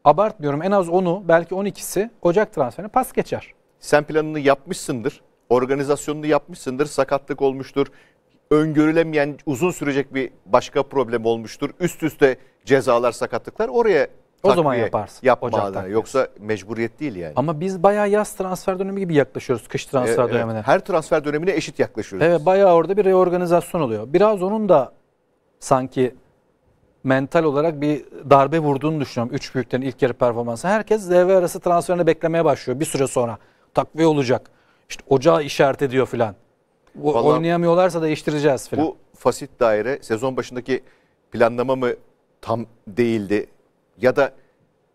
Abartmıyorum en az 10'u belki 12'si Ocak transferine pas geçer. Sen planını yapmışsındır organizasyonunu yapmışsındır, sakatlık olmuştur, öngörülemeyen uzun sürecek bir başka problem olmuştur. Üst üste cezalar sakatlıklar oraya o zaman yaparsın. Yapmalı. Yoksa mecburiyet değil yani. Ama biz bayağı yaz transfer dönemi gibi yaklaşıyoruz kış transfer e, dönemine. E, her transfer dönemine eşit yaklaşıyoruz. Evet bayağı orada bir reorganizasyon oluyor. Biraz onun da sanki mental olarak bir darbe vurduğunu düşünüyorum. Üç büyüklerin ilk yarı performansı. Herkes devre arası transferini beklemeye başlıyor bir süre sonra. Takviye olacak. İşte ocağı işaret ediyor filan. Bu Vallahi, oynayamıyorlarsa değiştireceğiz falan. Bu fasit daire sezon başındaki planlama mı tam değildi? Ya da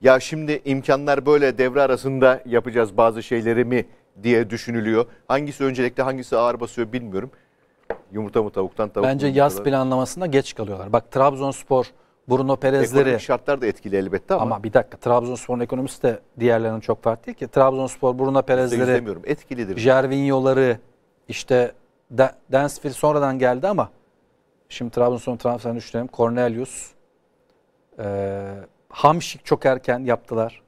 ya şimdi imkanlar böyle devre arasında yapacağız bazı şeyleri mi diye düşünülüyor. Hangisi öncelikle hangisi ağır basıyor bilmiyorum. Yumurta mı tavuktan tavuk Bence yaz planlamasında geç kalıyorlar. Bak Trabzonspor Bruno Perez'leri. Ekonomik şartlar da etkili elbette ama. Ama bir dakika Trabzonspor'un ekonomisi de diğerlerinin çok farklı değil ki. Trabzonspor Bruno Perez'leri. Etkilidir. Jervinho'ları işte de, Densfield sonradan geldi ama şimdi Trabzonspor transferini düşünelim. Cornelius, e, Hamşik çok erken yaptılar.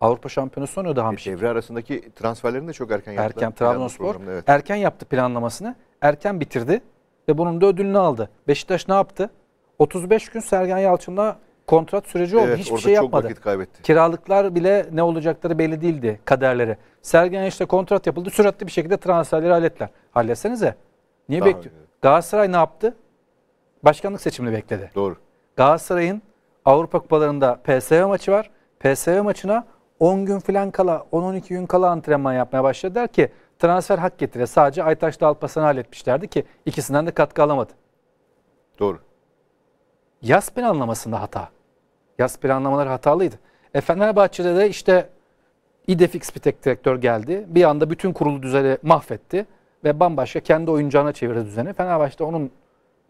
Avrupa şampiyonu sonra da Hamşik. E, devre arasındaki transferlerini de çok erken yaptılar. Erken Trabzonspor evet. erken yaptı planlamasını. Erken bitirdi ve bunun da ödülünü aldı. Beşiktaş ne yaptı? 35 gün Sergen Yalçın'la kontrat süreci oldu. Evet, Hiçbir şey yapmadı. Vakit kaybetti. Kiralıklar bile ne olacakları belli değildi kaderleri. Sergen işte kontrat yapıldı. Süratli bir şekilde transferleri hallettiler. Halletsenize. Niye bekliyor? Önce. Galatasaray ne yaptı? Başkanlık seçimini bekledi. Doğru. Galatasaray'ın Avrupa Kupalarında PSV maçı var. PSV maçına 10 gün falan kala, 10-12 gün kala antrenman yapmaya başladı. Der ki transfer hak getire. Sadece Aytaş Alpasan'ı halletmişlerdi ki ikisinden de katkı alamadı. Doğru. Yaspin anlamasında hata. Yaz planlamaları hatalıydı. E Fenerbahçe'de de işte İdefix bir tek direktör geldi. Bir anda bütün kurulu düzeni mahvetti ve bambaşka kendi oyuncağına çevirdi düzeni. Fenerbahçe'de onun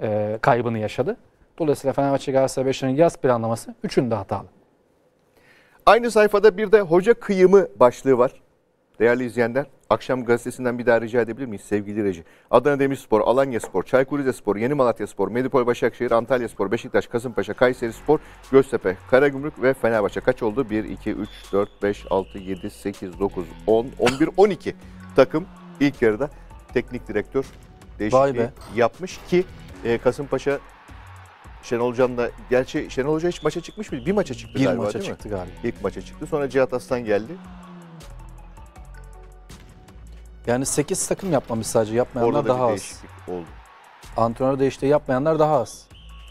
e, kaybını yaşadı. Dolayısıyla Fenerbahçe Galatasaray Beşiktaş'ın yaz planlaması üçünde hatalı. Aynı sayfada bir de hoca kıyımı başlığı var. Değerli izleyenler Akşam gazetesinden bir daha rica edebilir miyiz sevgili reji? Adana Demirspor, Alanya Spor, Çaykur Rizespor, Yeni Malatya Spor, Medipol Başakşehir, Antalya Spor, Beşiktaş, Kasımpaşa, Kayseri Spor, Göztepe, Karagümrük ve Fenerbahçe. Kaç oldu? 1, 2, 3, 4, 5, 6, 7, 8, 9, 10, 11, 12 takım ilk yarıda teknik direktör değişikliği yapmış ki e, Kasımpaşa Şenol Can da gerçi Şenol Hoca hiç maça çıkmış mıydı? Bir maça çıktı bir galiba maça değil çıktı mi? galiba. İlk maça çıktı. Sonra Cihat Aslan geldi. Yani 8 takım yapmamış sadece yapmayanlar Orada da daha bir az. değişiklik oldu. Antrenör değişti yapmayanlar daha az.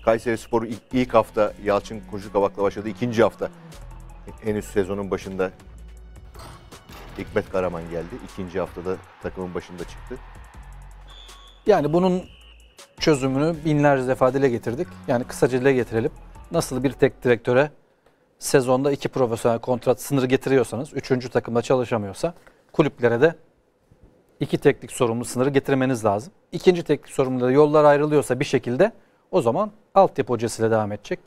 Kayseri Spor ilk, ilk hafta Yalçın kabakla başladı. İkinci hafta henüz sezonun başında Hikmet Karaman geldi. İkinci haftada takımın başında çıktı. Yani bunun çözümünü binlerce defa dile getirdik. Yani kısaca dile getirelim. Nasıl bir tek direktöre sezonda iki profesyonel kontrat sınırı getiriyorsanız, üçüncü takımda çalışamıyorsa kulüplere de iki teknik sorumlu sınırı getirmeniz lazım. İkinci teknik sorumluda yollar ayrılıyorsa bir şekilde o zaman altyapı hocasıyla devam edecek.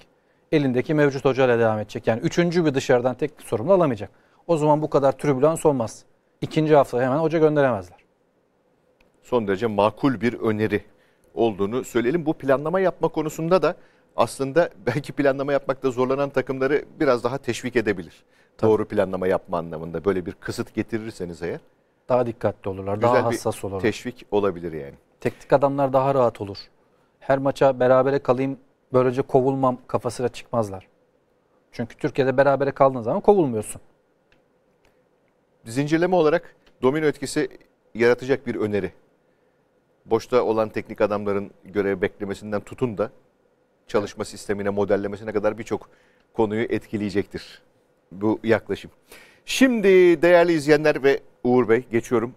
Elindeki mevcut hocayla devam edecek. Yani üçüncü bir dışarıdan teknik sorumlu alamayacak. O zaman bu kadar türbülans olmaz. İkinci hafta hemen hoca gönderemezler. Son derece makul bir öneri olduğunu söyleyelim. Bu planlama yapma konusunda da aslında belki planlama yapmakta zorlanan takımları biraz daha teşvik edebilir. Tabii. Doğru planlama yapma anlamında böyle bir kısıt getirirseniz eğer daha dikkatli olurlar, Güzel daha hassas olurlar. teşvik olabilir yani. Teknik adamlar daha rahat olur. Her maça berabere kalayım, böylece kovulmam kafasına çıkmazlar. Çünkü Türkiye'de berabere kaldığın zaman kovulmuyorsun. Zincirleme olarak domino etkisi yaratacak bir öneri. Boşta olan teknik adamların görev beklemesinden tutun da çalışma sistemine, modellemesine kadar birçok konuyu etkileyecektir bu yaklaşım. Şimdi değerli izleyenler ve Uğur Bey geçiyorum.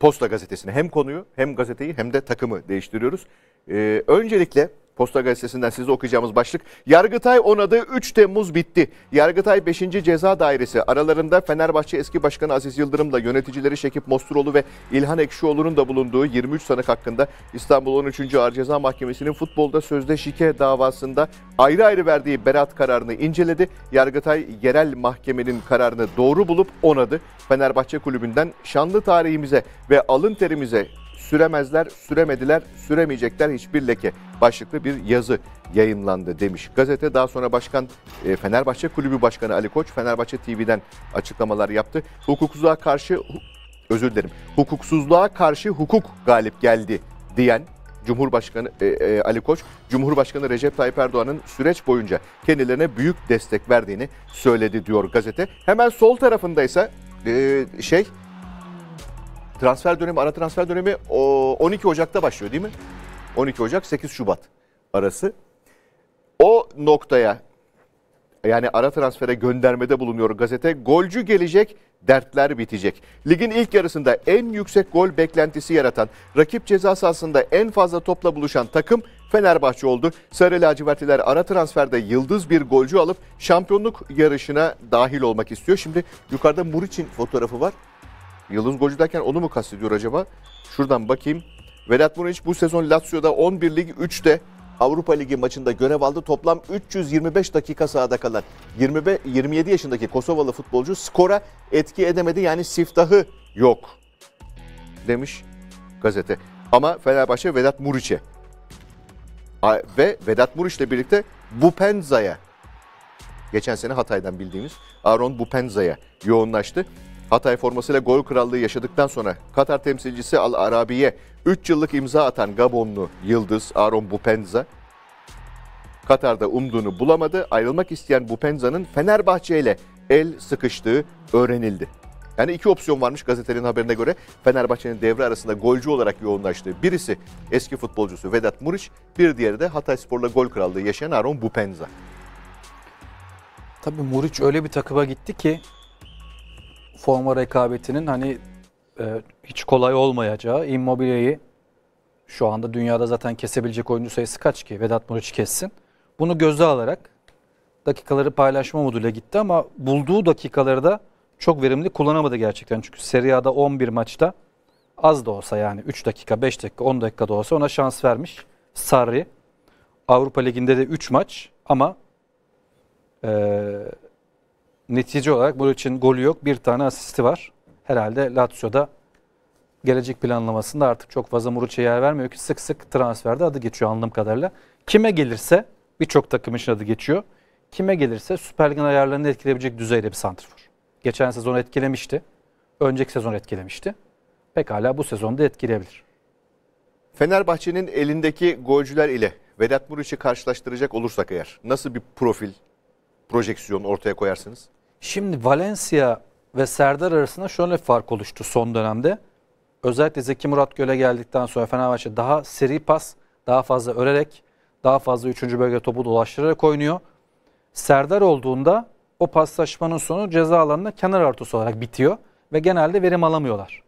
Posta gazetesine hem konuyu hem gazeteyi hem de takımı değiştiriyoruz. Ee, öncelikle Posta Gazetesi'nden size okuyacağımız başlık. Yargıtay onadı 3 Temmuz bitti. Yargıtay 5. Ceza Dairesi aralarında Fenerbahçe eski başkanı Aziz Yıldırım'la yöneticileri Şekip Mosturoğlu ve İlhan Ekşioğlu'nun da bulunduğu 23 sanık hakkında İstanbul 13. Ağır Ceza Mahkemesi'nin futbolda sözde şike davasında ayrı ayrı verdiği beraat kararını inceledi. Yargıtay Yerel Mahkemenin kararını doğru bulup onadı. Fenerbahçe Kulübü'nden şanlı tarihimize ve alın terimize süremezler, süremediler, süremeyecekler hiçbir leke başlıklı bir yazı yayınlandı demiş. Gazete daha sonra başkan e, Fenerbahçe Kulübü Başkanı Ali Koç Fenerbahçe TV'den açıklamalar yaptı. Hukuksuzluğa karşı özür dilerim. Hukuksuzluğa karşı hukuk galip geldi diyen Cumhurbaşkanı e, e, Ali Koç, Cumhurbaşkanı Recep Tayyip Erdoğan'ın süreç boyunca kendilerine büyük destek verdiğini söyledi diyor gazete. Hemen sol tarafında ise e, şey transfer dönemi, ara transfer dönemi 12 Ocak'ta başlıyor değil mi? 12 Ocak 8 Şubat arası. O noktaya yani ara transfere göndermede bulunuyor gazete. Golcü gelecek, dertler bitecek. Ligin ilk yarısında en yüksek gol beklentisi yaratan, rakip ceza sahasında en fazla topla buluşan takım Fenerbahçe oldu. Sarı lacivertiler ara transferde yıldız bir golcü alıp şampiyonluk yarışına dahil olmak istiyor. Şimdi yukarıda Muriç'in fotoğrafı var. Yıldız golcü derken onu mu kastediyor acaba? Şuradan bakayım. Vedat Muric bu sezon Lazio'da 11 Lig 3'te Avrupa Ligi maçında görev aldı. Toplam 325 dakika sahada kalan 20, 27 yaşındaki Kosovalı futbolcu skora etki edemedi. Yani siftahı yok demiş gazete. Ama Fenerbahçe Vedat Muriç'e ve Vedat Muriç'le birlikte Bupenza'ya geçen sene Hatay'dan bildiğimiz Aaron Bupenza'ya yoğunlaştı. Hatay formasıyla gol krallığı yaşadıktan sonra Katar temsilcisi Al Arabi'ye 3 yıllık imza atan Gabonlu Yıldız Aaron Bupenza Katar'da umduğunu bulamadı. Ayrılmak isteyen Bupenza'nın Fenerbahçe ile el sıkıştığı öğrenildi. Yani iki opsiyon varmış gazetenin haberine göre. Fenerbahçe'nin devre arasında golcü olarak yoğunlaştığı birisi eski futbolcusu Vedat Muriç, bir diğeri de Hatay Spor'la gol krallığı yaşayan Aaron Bupenza. Tabii Muriç öyle bir takıma gitti ki forma rekabetinin hani e, hiç kolay olmayacağı Immobile'yi şu anda dünyada zaten kesebilecek oyuncu sayısı kaç ki Vedat Muriç kessin. Bunu göze alarak dakikaları paylaşma moduyla gitti ama bulduğu dakikaları da çok verimli kullanamadı gerçekten. Çünkü Serie A'da 11 maçta az da olsa yani 3 dakika, 5 dakika, 10 dakika da olsa ona şans vermiş Sarri. Avrupa Ligi'nde de 3 maç ama e, netice olarak için golü yok. Bir tane asisti var. Herhalde Lazio'da gelecek planlamasında artık çok fazla Muruç'a yer vermiyor ki sık sık transferde adı geçiyor anladığım kadarıyla. Kime gelirse birçok takım için adı geçiyor. Kime gelirse Süper Lig'in ayarlarını etkileyebilecek düzeyde bir santrfor. Geçen sezon etkilemişti. Önceki sezon etkilemişti. Pekala bu sezonda etkileyebilir. Fenerbahçe'nin elindeki golcüler ile Vedat Muriç'i karşılaştıracak olursak eğer nasıl bir profil, projeksiyon ortaya koyarsınız? Şimdi Valencia ve Serdar arasında şöyle bir fark oluştu son dönemde. Özellikle Zeki Murat Göl'e geldikten sonra Fenerbahçe daha seri pas, daha fazla örerek, daha fazla 3. bölge topu dolaştırarak oynuyor. Serdar olduğunda o paslaşmanın sonu ceza alanında kenar artısı olarak bitiyor ve genelde verim alamıyorlar.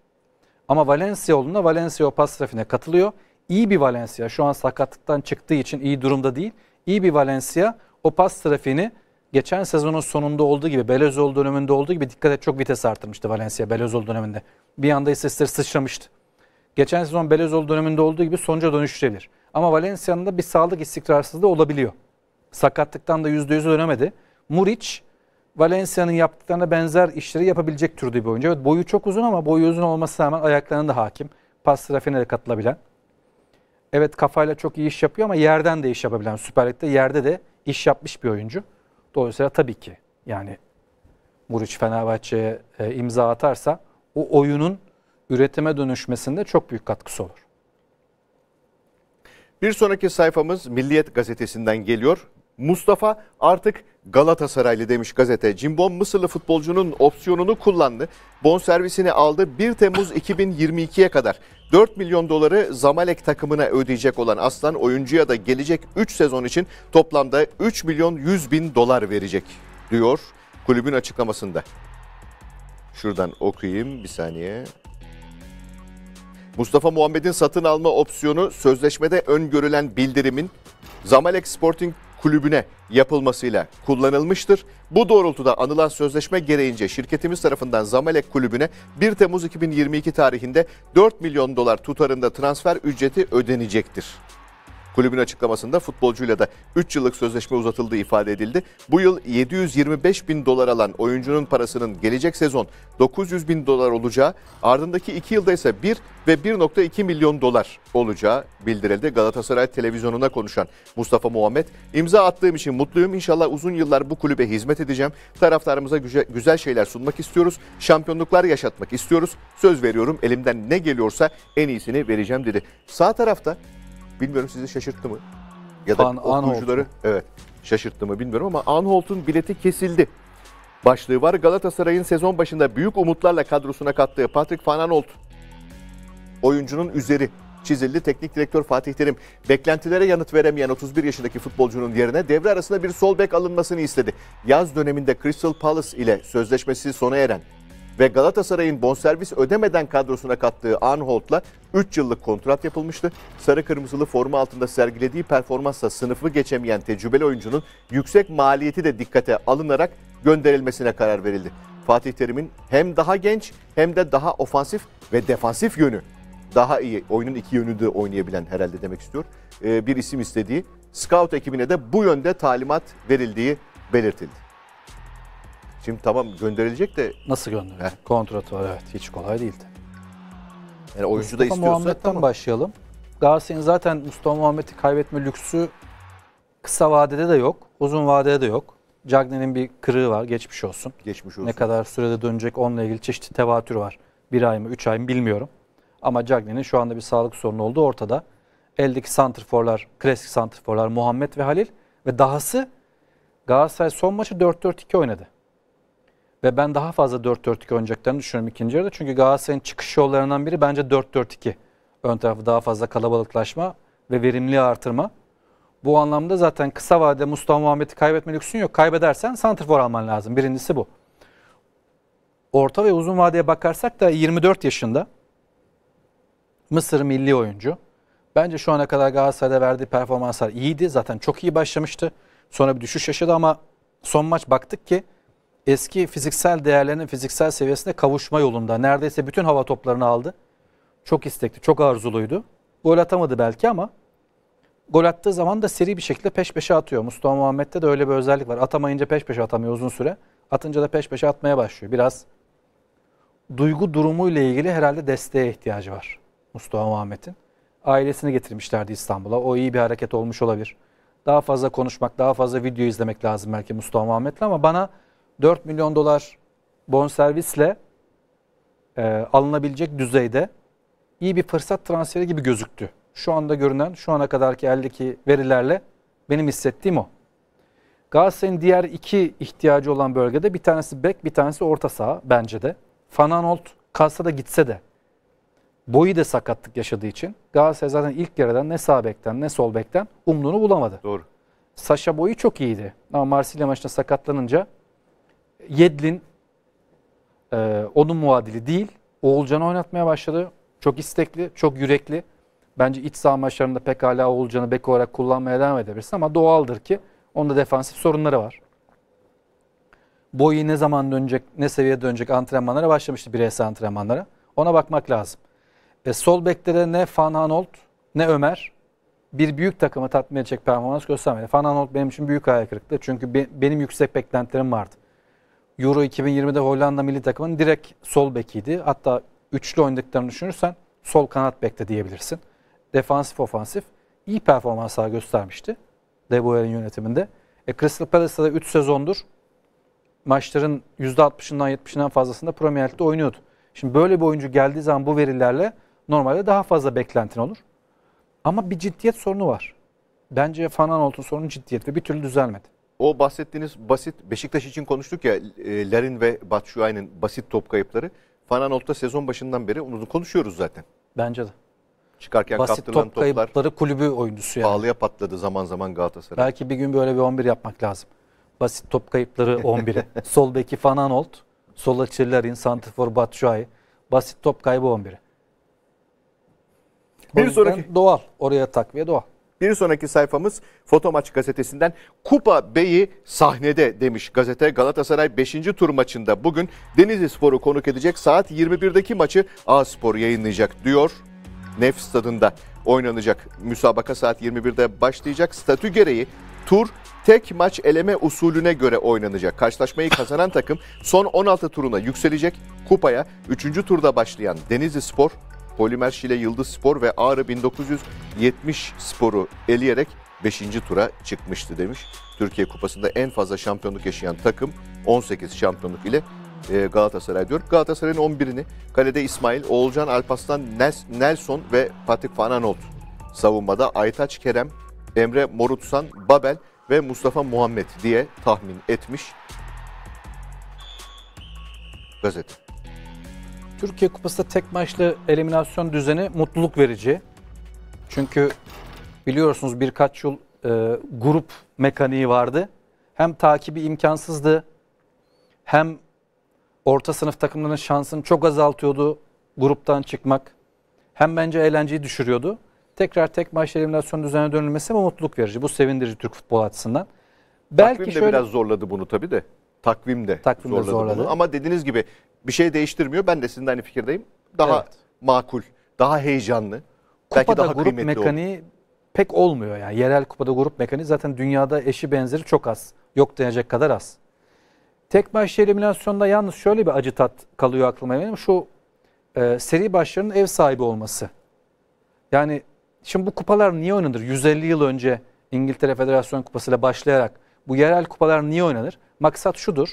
Ama Valencia olduğunda Valencia o pas trafiğine katılıyor. İyi bir Valencia şu an sakatlıktan çıktığı için iyi durumda değil. İyi bir Valencia o pas trafiğini geçen sezonun sonunda olduğu gibi Belözoğlu döneminde olduğu gibi dikkat et çok vites arttırmıştı Valencia Belözoğlu döneminde. Bir anda istatistikleri sıçramıştı. Geçen sezon Belözoğlu döneminde olduğu gibi sonuca dönüşebilir. Ama Valencia'nın da bir sağlık istikrarsızlığı olabiliyor. Sakatlıktan da %100'e dönemedi. Muriç Valencia'nın yaptıklarına benzer işleri yapabilecek türde bir oyuncu. Evet boyu çok uzun ama boyu uzun olmasına rağmen ayaklarına da hakim. Pas trafiğine de katılabilen. Evet kafayla çok iyi iş yapıyor ama yerden de iş yapabilen. Süper Lig'de yerde de iş yapmış bir oyuncu. Dolayısıyla tabii ki yani Muriç Fenerbahçe'ye e, imza atarsa o oyunun üretime dönüşmesinde çok büyük katkısı olur. Bir sonraki sayfamız Milliyet gazetesinden geliyor. Mustafa artık Galatasaraylı demiş gazete. Cimbom Mısırlı futbolcunun opsiyonunu kullandı. Bon servisini aldı 1 Temmuz 2022'ye kadar. 4 milyon doları Zamalek takımına ödeyecek olan Aslan oyuncuya da gelecek 3 sezon için toplamda 3 milyon 100 bin dolar verecek diyor kulübün açıklamasında. Şuradan okuyayım bir saniye. Mustafa Muhammed'in satın alma opsiyonu sözleşmede öngörülen bildirimin Zamalek Sporting kulübüne yapılmasıyla kullanılmıştır. Bu doğrultuda anılan sözleşme gereğince şirketimiz tarafından Zamalek Kulübü'ne 1 Temmuz 2022 tarihinde 4 milyon dolar tutarında transfer ücreti ödenecektir. Kulübün açıklamasında futbolcuyla da 3 yıllık sözleşme uzatıldığı ifade edildi. Bu yıl 725 bin dolar alan oyuncunun parasının gelecek sezon 900 bin dolar olacağı, ardındaki 2 yılda ise 1 ve 1.2 milyon dolar olacağı bildirildi. Galatasaray televizyonuna konuşan Mustafa Muhammed, imza attığım için mutluyum. İnşallah uzun yıllar bu kulübe hizmet edeceğim. Taraftarımıza güzel, güzel şeyler sunmak istiyoruz. Şampiyonluklar yaşatmak istiyoruz. Söz veriyorum elimden ne geliyorsa en iyisini vereceğim dedi. Sağ tarafta Bilmiyorum sizi şaşırttı mı? Ya da An okuyucuları Anholt. evet şaşırttı mı bilmiyorum ama Anholt'un bileti kesildi. Başlığı var Galatasaray'ın sezon başında büyük umutlarla kadrosuna kattığı Patrick Van Aanholt oyuncunun üzeri çizildi. Teknik direktör Fatih Terim beklentilere yanıt veremeyen 31 yaşındaki futbolcunun yerine devre arasında bir sol bek alınmasını istedi. Yaz döneminde Crystal Palace ile sözleşmesi sona eren ve Galatasaray'ın bonservis ödemeden kadrosuna kattığı Arnold'la 3 yıllık kontrat yapılmıştı. Sarı kırmızılı forma altında sergilediği performansla sınıfı geçemeyen tecrübeli oyuncunun yüksek maliyeti de dikkate alınarak gönderilmesine karar verildi. Fatih Terim'in hem daha genç hem de daha ofansif ve defansif yönü daha iyi oyunun iki yönü de oynayabilen herhalde demek istiyor. Ee, bir isim istediği scout ekibine de bu yönde talimat verildiği belirtildi. Şimdi tamam gönderilecek de Nasıl gönderecek? Kontratı var evet hiç kolay değildi. yani oyuncu da Mustafa istiyorsa Muhammed'den tamam. başlayalım. Galatasaray'ın zaten Mustafa Muhammed'i kaybetme lüksü kısa vadede de yok, uzun vadede de yok. Cagney'in bir kırığı var, geçmiş olsun. Geçmiş olsun. Ne kadar sürede dönecek onunla ilgili çeşitli tevatür var. Bir ay mı, üç ay mı bilmiyorum. Ama Cagney'in şu anda bir sağlık sorunu olduğu ortada. Eldeki santrforlar, klasik santrforlar Muhammed ve Halil ve dahası Galatasaray son maçı 4-4-2 oynadı. Ve ben daha fazla 4-4-2 oynayacaklarını düşünüyorum ikinci yarıda. Çünkü Galatasaray'ın çıkış yollarından biri bence 4-4-2. Ön tarafı daha fazla kalabalıklaşma ve verimliliği artırma. Bu anlamda zaten kısa vadede Mustafa Muhammed'i kaybetme lüksün yok. Kaybedersen santrfor alman lazım. Birincisi bu. Orta ve uzun vadeye bakarsak da 24 yaşında Mısır milli oyuncu. Bence şu ana kadar Galatasaray'da verdiği performanslar iyiydi. Zaten çok iyi başlamıştı. Sonra bir düşüş yaşadı ama son maç baktık ki eski fiziksel değerlerinin fiziksel seviyesine kavuşma yolunda. Neredeyse bütün hava toplarını aldı. Çok istekli, çok arzuluydu. Gol atamadı belki ama gol attığı zaman da seri bir şekilde peş peşe atıyor. Mustafa Muhammed'de de öyle bir özellik var. Atamayınca peş peşe atamıyor uzun süre. Atınca da peş peşe atmaya başlıyor. Biraz duygu durumu ile ilgili herhalde desteğe ihtiyacı var Mustafa Muhammed'in. Ailesini getirmişlerdi İstanbul'a. O iyi bir hareket olmuş olabilir. Daha fazla konuşmak, daha fazla video izlemek lazım belki Mustafa Muhammed'le ama bana 4 milyon dolar bonservisle e, alınabilecek düzeyde iyi bir fırsat transferi gibi gözüktü. Şu anda görünen, şu ana kadarki eldeki verilerle benim hissettiğim o. Galatasaray'ın diğer iki ihtiyacı olan bölgede bir tanesi bek, bir tanesi orta saha bence de. Fananolt kalsa da gitse de boyu da sakatlık yaşadığı için Galatasaray zaten ilk yarıdan ne sağ bekten ne sol bekten umduğunu bulamadı. Doğru. Saşa boyu çok iyiydi ama Marsilya maçında sakatlanınca Yedlin e, onun muadili değil. Oğulcan'ı oynatmaya başladı. Çok istekli, çok yürekli. Bence iç saha maçlarında pekala Oğulcan'ı bek olarak kullanmaya devam edebilirsin ama doğaldır ki onda defansif sorunları var. Boyu ne zaman dönecek, ne seviyede dönecek antrenmanlara başlamıştı bireysel antrenmanlara. Ona bakmak lazım. E, sol bekte de ne Van Hanolt ne Ömer bir büyük takımı tatmin edecek performans göstermedi. Van Aanholt benim için büyük ayak kırıklığı. Çünkü be, benim yüksek beklentilerim vardı. Euro 2020'de Hollanda milli takımının direkt sol bekiydi. Hatta üçlü oynadıklarını düşünürsen sol kanat bekte diyebilirsin. Defansif ofansif iyi performanslar göstermişti. De Boer'in yönetiminde. E, Crystal Palace'da da 3 sezondur maçların %60'ından 70'inden fazlasında Premier Lig'de oynuyordu. Şimdi böyle bir oyuncu geldiği zaman bu verilerle normalde daha fazla beklentin olur. Ama bir ciddiyet sorunu var. Bence fanan Fananolt'un sorunu ciddiyet ve bir türlü düzelmedi o bahsettiğiniz basit Beşiktaş için konuştuk ya e, Larin ve Batshuayi'nin basit top kayıpları. Fananolt'ta sezon başından beri onu konuşuyoruz zaten. Bence de. Çıkarken basit kaptırılan top toplar. kayıpları kulübü oyuncusu yani. Pahalıya patladı zaman zaman Galatasaray. Belki bir gün böyle bir 11 yapmak lazım. Basit top kayıpları 11'e. Sol beki Fananolt, sol açı Larin, Santifor Batshuayi. Basit top kaybı 11'e. Bir sonraki. Doğal. Oraya takviye doğal. Bir sonraki sayfamız Foto Maç gazetesinden Kupa Bey'i sahnede demiş gazete. Galatasaray 5. tur maçında bugün Denizli Spor'u konuk edecek saat 21'deki maçı A Spor yayınlayacak diyor. Nef stadında oynanacak müsabaka saat 21'de başlayacak. Statü gereği tur tek maç eleme usulüne göre oynanacak. Karşılaşmayı kazanan takım son 16 turuna yükselecek. Kupaya 3. turda başlayan Denizli Spor Polimer Şile Yıldız Spor ve Ağrı 1970 Spor'u eleyerek 5. tura çıkmıştı demiş. Türkiye Kupası'nda en fazla şampiyonluk yaşayan takım 18 şampiyonluk ile e, Galatasaray diyor. Galatasaray'ın 11'ini kalede İsmail, Oğulcan Alpaslan, Nelson ve Patrick Fananolt. Savunmada Aytaç Kerem, Emre Morutsan, Babel ve Mustafa Muhammed diye tahmin etmiş gazete. Türkiye Kupası'da tek maçlı eliminasyon düzeni mutluluk verici. Çünkü biliyorsunuz birkaç yıl e, grup mekaniği vardı. Hem takibi imkansızdı hem orta sınıf takımlarının şansını çok azaltıyordu gruptan çıkmak. Hem bence eğlenceyi düşürüyordu. Tekrar tek maçlı eliminasyon düzenine dönülmesi ama mutluluk verici. Bu sevindirici Türk futbol açısından. Belki de şöyle... biraz zorladı bunu tabii de takvimde, takvimde zorladı, zorladı. Bunu. Ama dediğiniz gibi bir şey değiştirmiyor. Ben de sizinle aynı fikirdeyim. Daha evet. makul, daha heyecanlı. Kupada belki daha grup kıymetli mekaniği olur. pek olmuyor yani. Yerel kupada grup mekaniği zaten dünyada eşi benzeri çok az. Yok denecek kadar az. Tek maç eliminasyonda yalnız şöyle bir acı tat kalıyor aklıma benim. Şu e, seri başlarının ev sahibi olması. Yani şimdi bu kupalar niye oynanır? 150 yıl önce İngiltere Federasyon Kupası ile başlayarak bu yerel kupalar niye oynanır? Maksat şudur.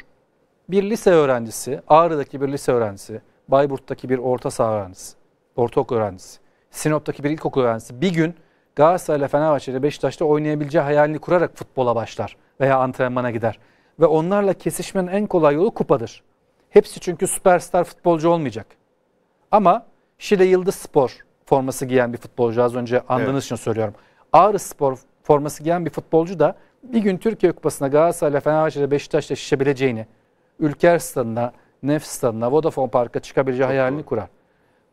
Bir lise öğrencisi, Ağrı'daki bir lise öğrencisi, Bayburt'taki bir orta saha öğrencisi, ortaokul öğrencisi, Sinop'taki bir ilkokul öğrencisi bir gün Galatasaray'la Fenerbahçe'yle Beşiktaş'ta oynayabileceği hayalini kurarak futbola başlar veya antrenmana gider. Ve onlarla kesişmenin en kolay yolu kupadır. Hepsi çünkü süperstar futbolcu olmayacak. Ama Şile Yıldız Spor forması giyen bir futbolcu az önce andığınız evet. için söylüyorum. Ağrı Spor forması giyen bir futbolcu da bir gün Türkiye Kupası'na Galatasaray'la Fenerbahçe'yle Beşiktaş'la şişebileceğini, Ülker Stadı'na, Nef Stadı'na, Vodafone Park'a çıkabileceği Çok hayalini doğru. kurar.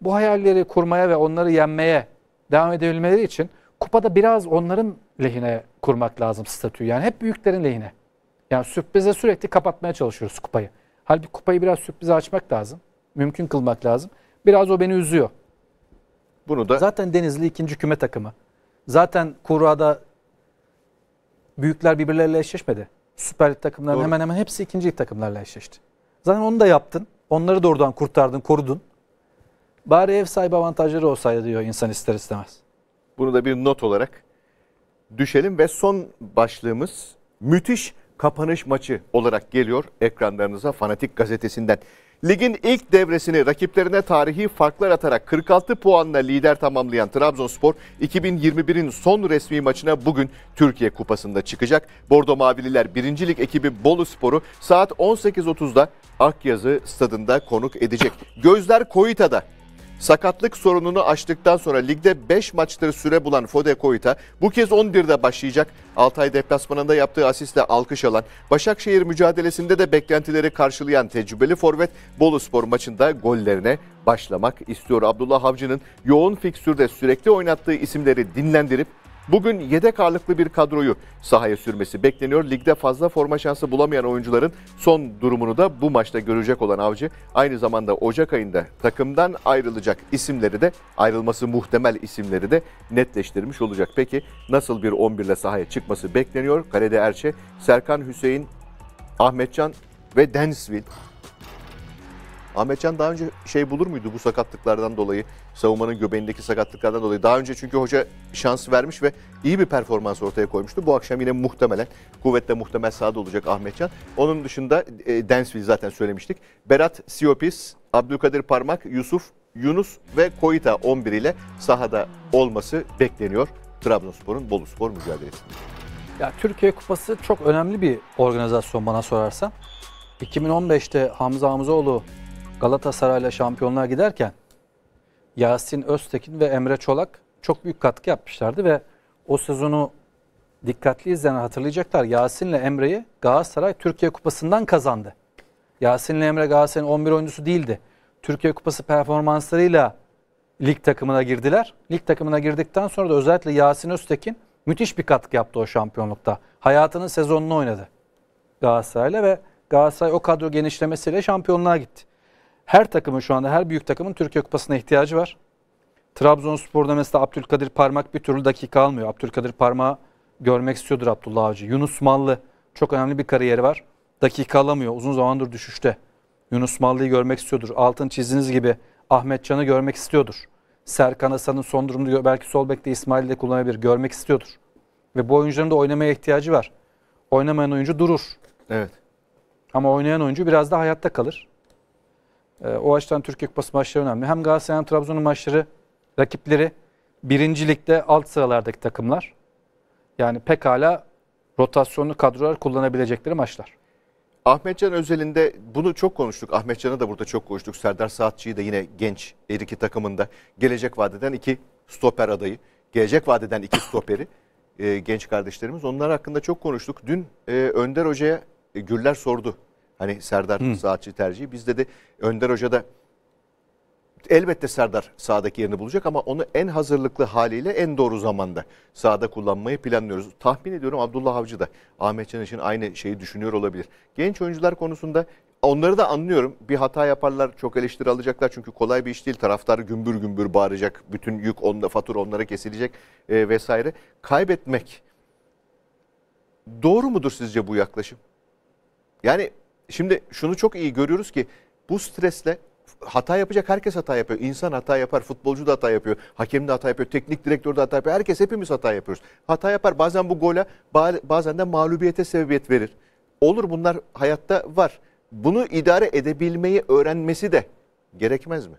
Bu hayalleri kurmaya ve onları yenmeye devam edebilmeleri için kupada biraz onların lehine kurmak lazım statüyü. Yani hep büyüklerin lehine. Yani sürprize sürekli kapatmaya çalışıyoruz kupayı. Halbuki kupayı biraz sürprize açmak lazım. Mümkün kılmak lazım. Biraz o beni üzüyor. Bunu da Zaten Denizli ikinci küme takımı. Zaten Kurada büyükler birbirleriyle eşleşmedi. Süper Lig takımların Doğru. hemen hemen hepsi ikinci lig takımlarla eşleşti. Zaten onu da yaptın. Onları da oradan kurtardın, korudun. Bari ev sahibi avantajları olsaydı diyor insan ister istemez. Bunu da bir not olarak düşelim ve son başlığımız müthiş kapanış maçı olarak geliyor ekranlarınıza Fanatik Gazetesi'nden. Ligin ilk devresini rakiplerine tarihi farklar atarak 46 puanla lider tamamlayan Trabzonspor 2021'in son resmi maçına bugün Türkiye Kupası'nda çıkacak. Bordo Mavililer 1. Lig ekibi Bolu Spor'u saat 18.30'da Akyazı stadında konuk edecek. Gözler Koyita'da Sakatlık sorununu aştıktan sonra ligde 5 maçları süre bulan Fode Koyita bu kez 11'de başlayacak. Altay deplasmanında yaptığı asistle alkış alan, Başakşehir mücadelesinde de beklentileri karşılayan tecrübeli forvet Bolu Spor maçında gollerine başlamak istiyor. Abdullah Avcı'nın yoğun fikstürde sürekli oynattığı isimleri dinlendirip Bugün yedek ağırlıklı bir kadroyu sahaya sürmesi bekleniyor. Ligde fazla forma şansı bulamayan oyuncuların son durumunu da bu maçta görecek olan Avcı aynı zamanda Ocak ayında takımdan ayrılacak isimleri de ayrılması muhtemel isimleri de netleştirmiş olacak. Peki nasıl bir 11 ile sahaya çıkması bekleniyor? Kalede Erçe, Serkan Hüseyin, Ahmetcan ve Densville Ahmetcan daha önce şey bulur muydu bu sakatlıklardan dolayı? Savunmanın göbeğindeki sakatlıklardan dolayı. Daha önce çünkü hoca şans vermiş ve iyi bir performans ortaya koymuştu. Bu akşam yine muhtemelen kuvvetle muhtemel sahada olacak Ahmetcan. Onun dışında e, Densville zaten söylemiştik. Berat Siopis, Abdülkadir Parmak, Yusuf, Yunus ve Koita 11 ile sahada olması bekleniyor Trabzonspor'un Bolu Spor mücadelesinde. Ya Türkiye Kupası çok önemli bir organizasyon bana sorarsan. 2015'te Hamza Hamzoğlu Galatasaray'la şampiyonlar giderken Yasin Öztekin ve Emre Çolak çok büyük katkı yapmışlardı ve o sezonu dikkatli izleyen hatırlayacaklar. Yasin'le Emre'yi Galatasaray Türkiye Kupası'ndan kazandı. Yasin'le Emre Galatasaray'ın 11 oyuncusu değildi. Türkiye Kupası performanslarıyla lig takımına girdiler. Lig takımına girdikten sonra da özellikle Yasin Öztekin müthiş bir katkı yaptı o şampiyonlukta. Hayatının sezonunu oynadı Galatasaray'la ve Galatasaray o kadro genişlemesiyle şampiyonluğa gitti. Her takımın şu anda her büyük takımın Türkiye Kupası'na ihtiyacı var. Trabzonspor'da mesela Abdülkadir Parmak bir türlü dakika almıyor. Abdülkadir Parmak'ı görmek istiyordur Abdullah Avcı. Yunus Mallı çok önemli bir kariyeri var. Dakika alamıyor. Uzun zamandır düşüşte. Yunus Mallı'yı görmek istiyordur. Altın çizdiğiniz gibi Ahmet Can'ı görmek istiyordur. Serkan Asan'ın son durumda belki sol bekte İsmail'i de kullanabilir. Görmek istiyordur. Ve bu oyuncuların da oynamaya ihtiyacı var. Oynamayan oyuncu durur. Evet. Ama oynayan oyuncu biraz da hayatta kalır. Ee, o açıdan Türkiye Kupası maçları önemli. Hem Galatasaray hem Trabzon'un maçları rakipleri birincilikte alt sıralardaki takımlar. Yani pekala rotasyonlu kadrolar kullanabilecekleri maçlar. Ahmetcan özelinde bunu çok konuştuk. Ahmetcan'ı da burada çok konuştuk. Serdar Saatçı'yı da yine genç her iki takımında gelecek vadeden iki stoper adayı. Gelecek vadeden iki stoperi e, genç kardeşlerimiz. Onlar hakkında çok konuştuk. Dün e, Önder Hoca'ya e, Güller sordu. Hani Serdar Hı. saatçi tercihi. biz dedi Önder Hoca da elbette Serdar sahadaki yerini bulacak ama onu en hazırlıklı haliyle en doğru zamanda sahada kullanmayı planlıyoruz. Tahmin ediyorum Abdullah Avcı da Ahmet Can için aynı şeyi düşünüyor olabilir. Genç oyuncular konusunda onları da anlıyorum. Bir hata yaparlar, çok eleştiri alacaklar. Çünkü kolay bir iş değil. Taraftar gümbür gümbür bağıracak. Bütün yük onda, fatura onlara kesilecek e, vesaire. Kaybetmek doğru mudur sizce bu yaklaşım? Yani Şimdi şunu çok iyi görüyoruz ki bu stresle hata yapacak herkes hata yapıyor. İnsan hata yapar, futbolcu da hata yapıyor, hakem de hata yapıyor, teknik direktör de hata yapıyor. Herkes hepimiz hata yapıyoruz. Hata yapar bazen bu gole bazen de mağlubiyete sebebiyet verir. Olur bunlar hayatta var. Bunu idare edebilmeyi öğrenmesi de gerekmez mi?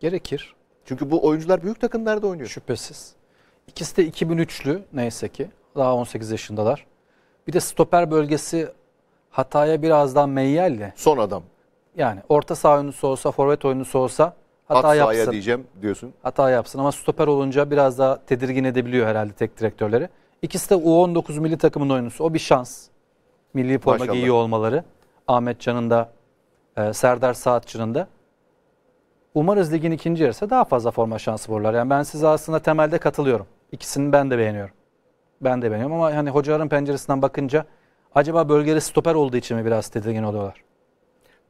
Gerekir. Çünkü bu oyuncular büyük takımlarda oynuyor. Şüphesiz. İkisi de 2003'lü neyse ki. Daha 18 yaşındalar. Bir de stoper bölgesi hataya biraz daha meyyal Son adam. Yani orta saha oyuncusu olsa, forvet oyuncusu olsa hata At yapsın. diyeceğim diyorsun. Hata yapsın ama stoper olunca biraz daha tedirgin edebiliyor herhalde tek direktörleri. İkisi de U19 milli takımın oyuncusu. O bir şans. Milli forma Maşallah. giyiyor olmaları. Ahmet Can'ın da, e, Serdar Saatçı'nın da. Umarız ligin ikinci yarısı daha fazla forma şansı bulurlar. Yani ben size aslında temelde katılıyorum. İkisini ben de beğeniyorum. Ben de beğeniyorum ama hani hocaların penceresinden bakınca Acaba bölgede stoper olduğu için mi biraz tedirgin oluyorlar?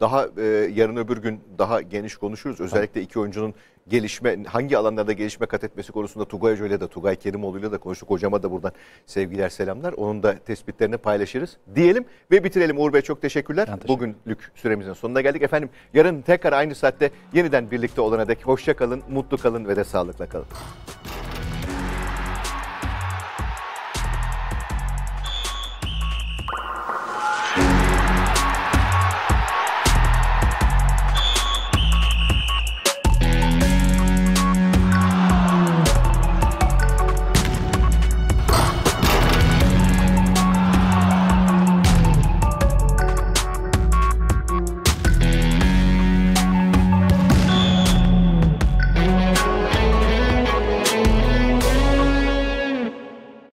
Daha e, yarın öbür gün daha geniş konuşuruz. Özellikle iki oyuncunun gelişme hangi alanlarda gelişme kat etmesi konusunda Tugay Hoca ile de Tugay Kerimoğlu ile de konuştuk. Hocama da buradan sevgiler selamlar. Onun da tespitlerini paylaşırız diyelim ve bitirelim. Uğur Bey çok teşekkürler. Teşekkür Bugünlük süremizin sonuna geldik. Efendim yarın tekrar aynı saatte yeniden birlikte olana dek hoşça kalın, mutlu kalın ve de sağlıkla kalın.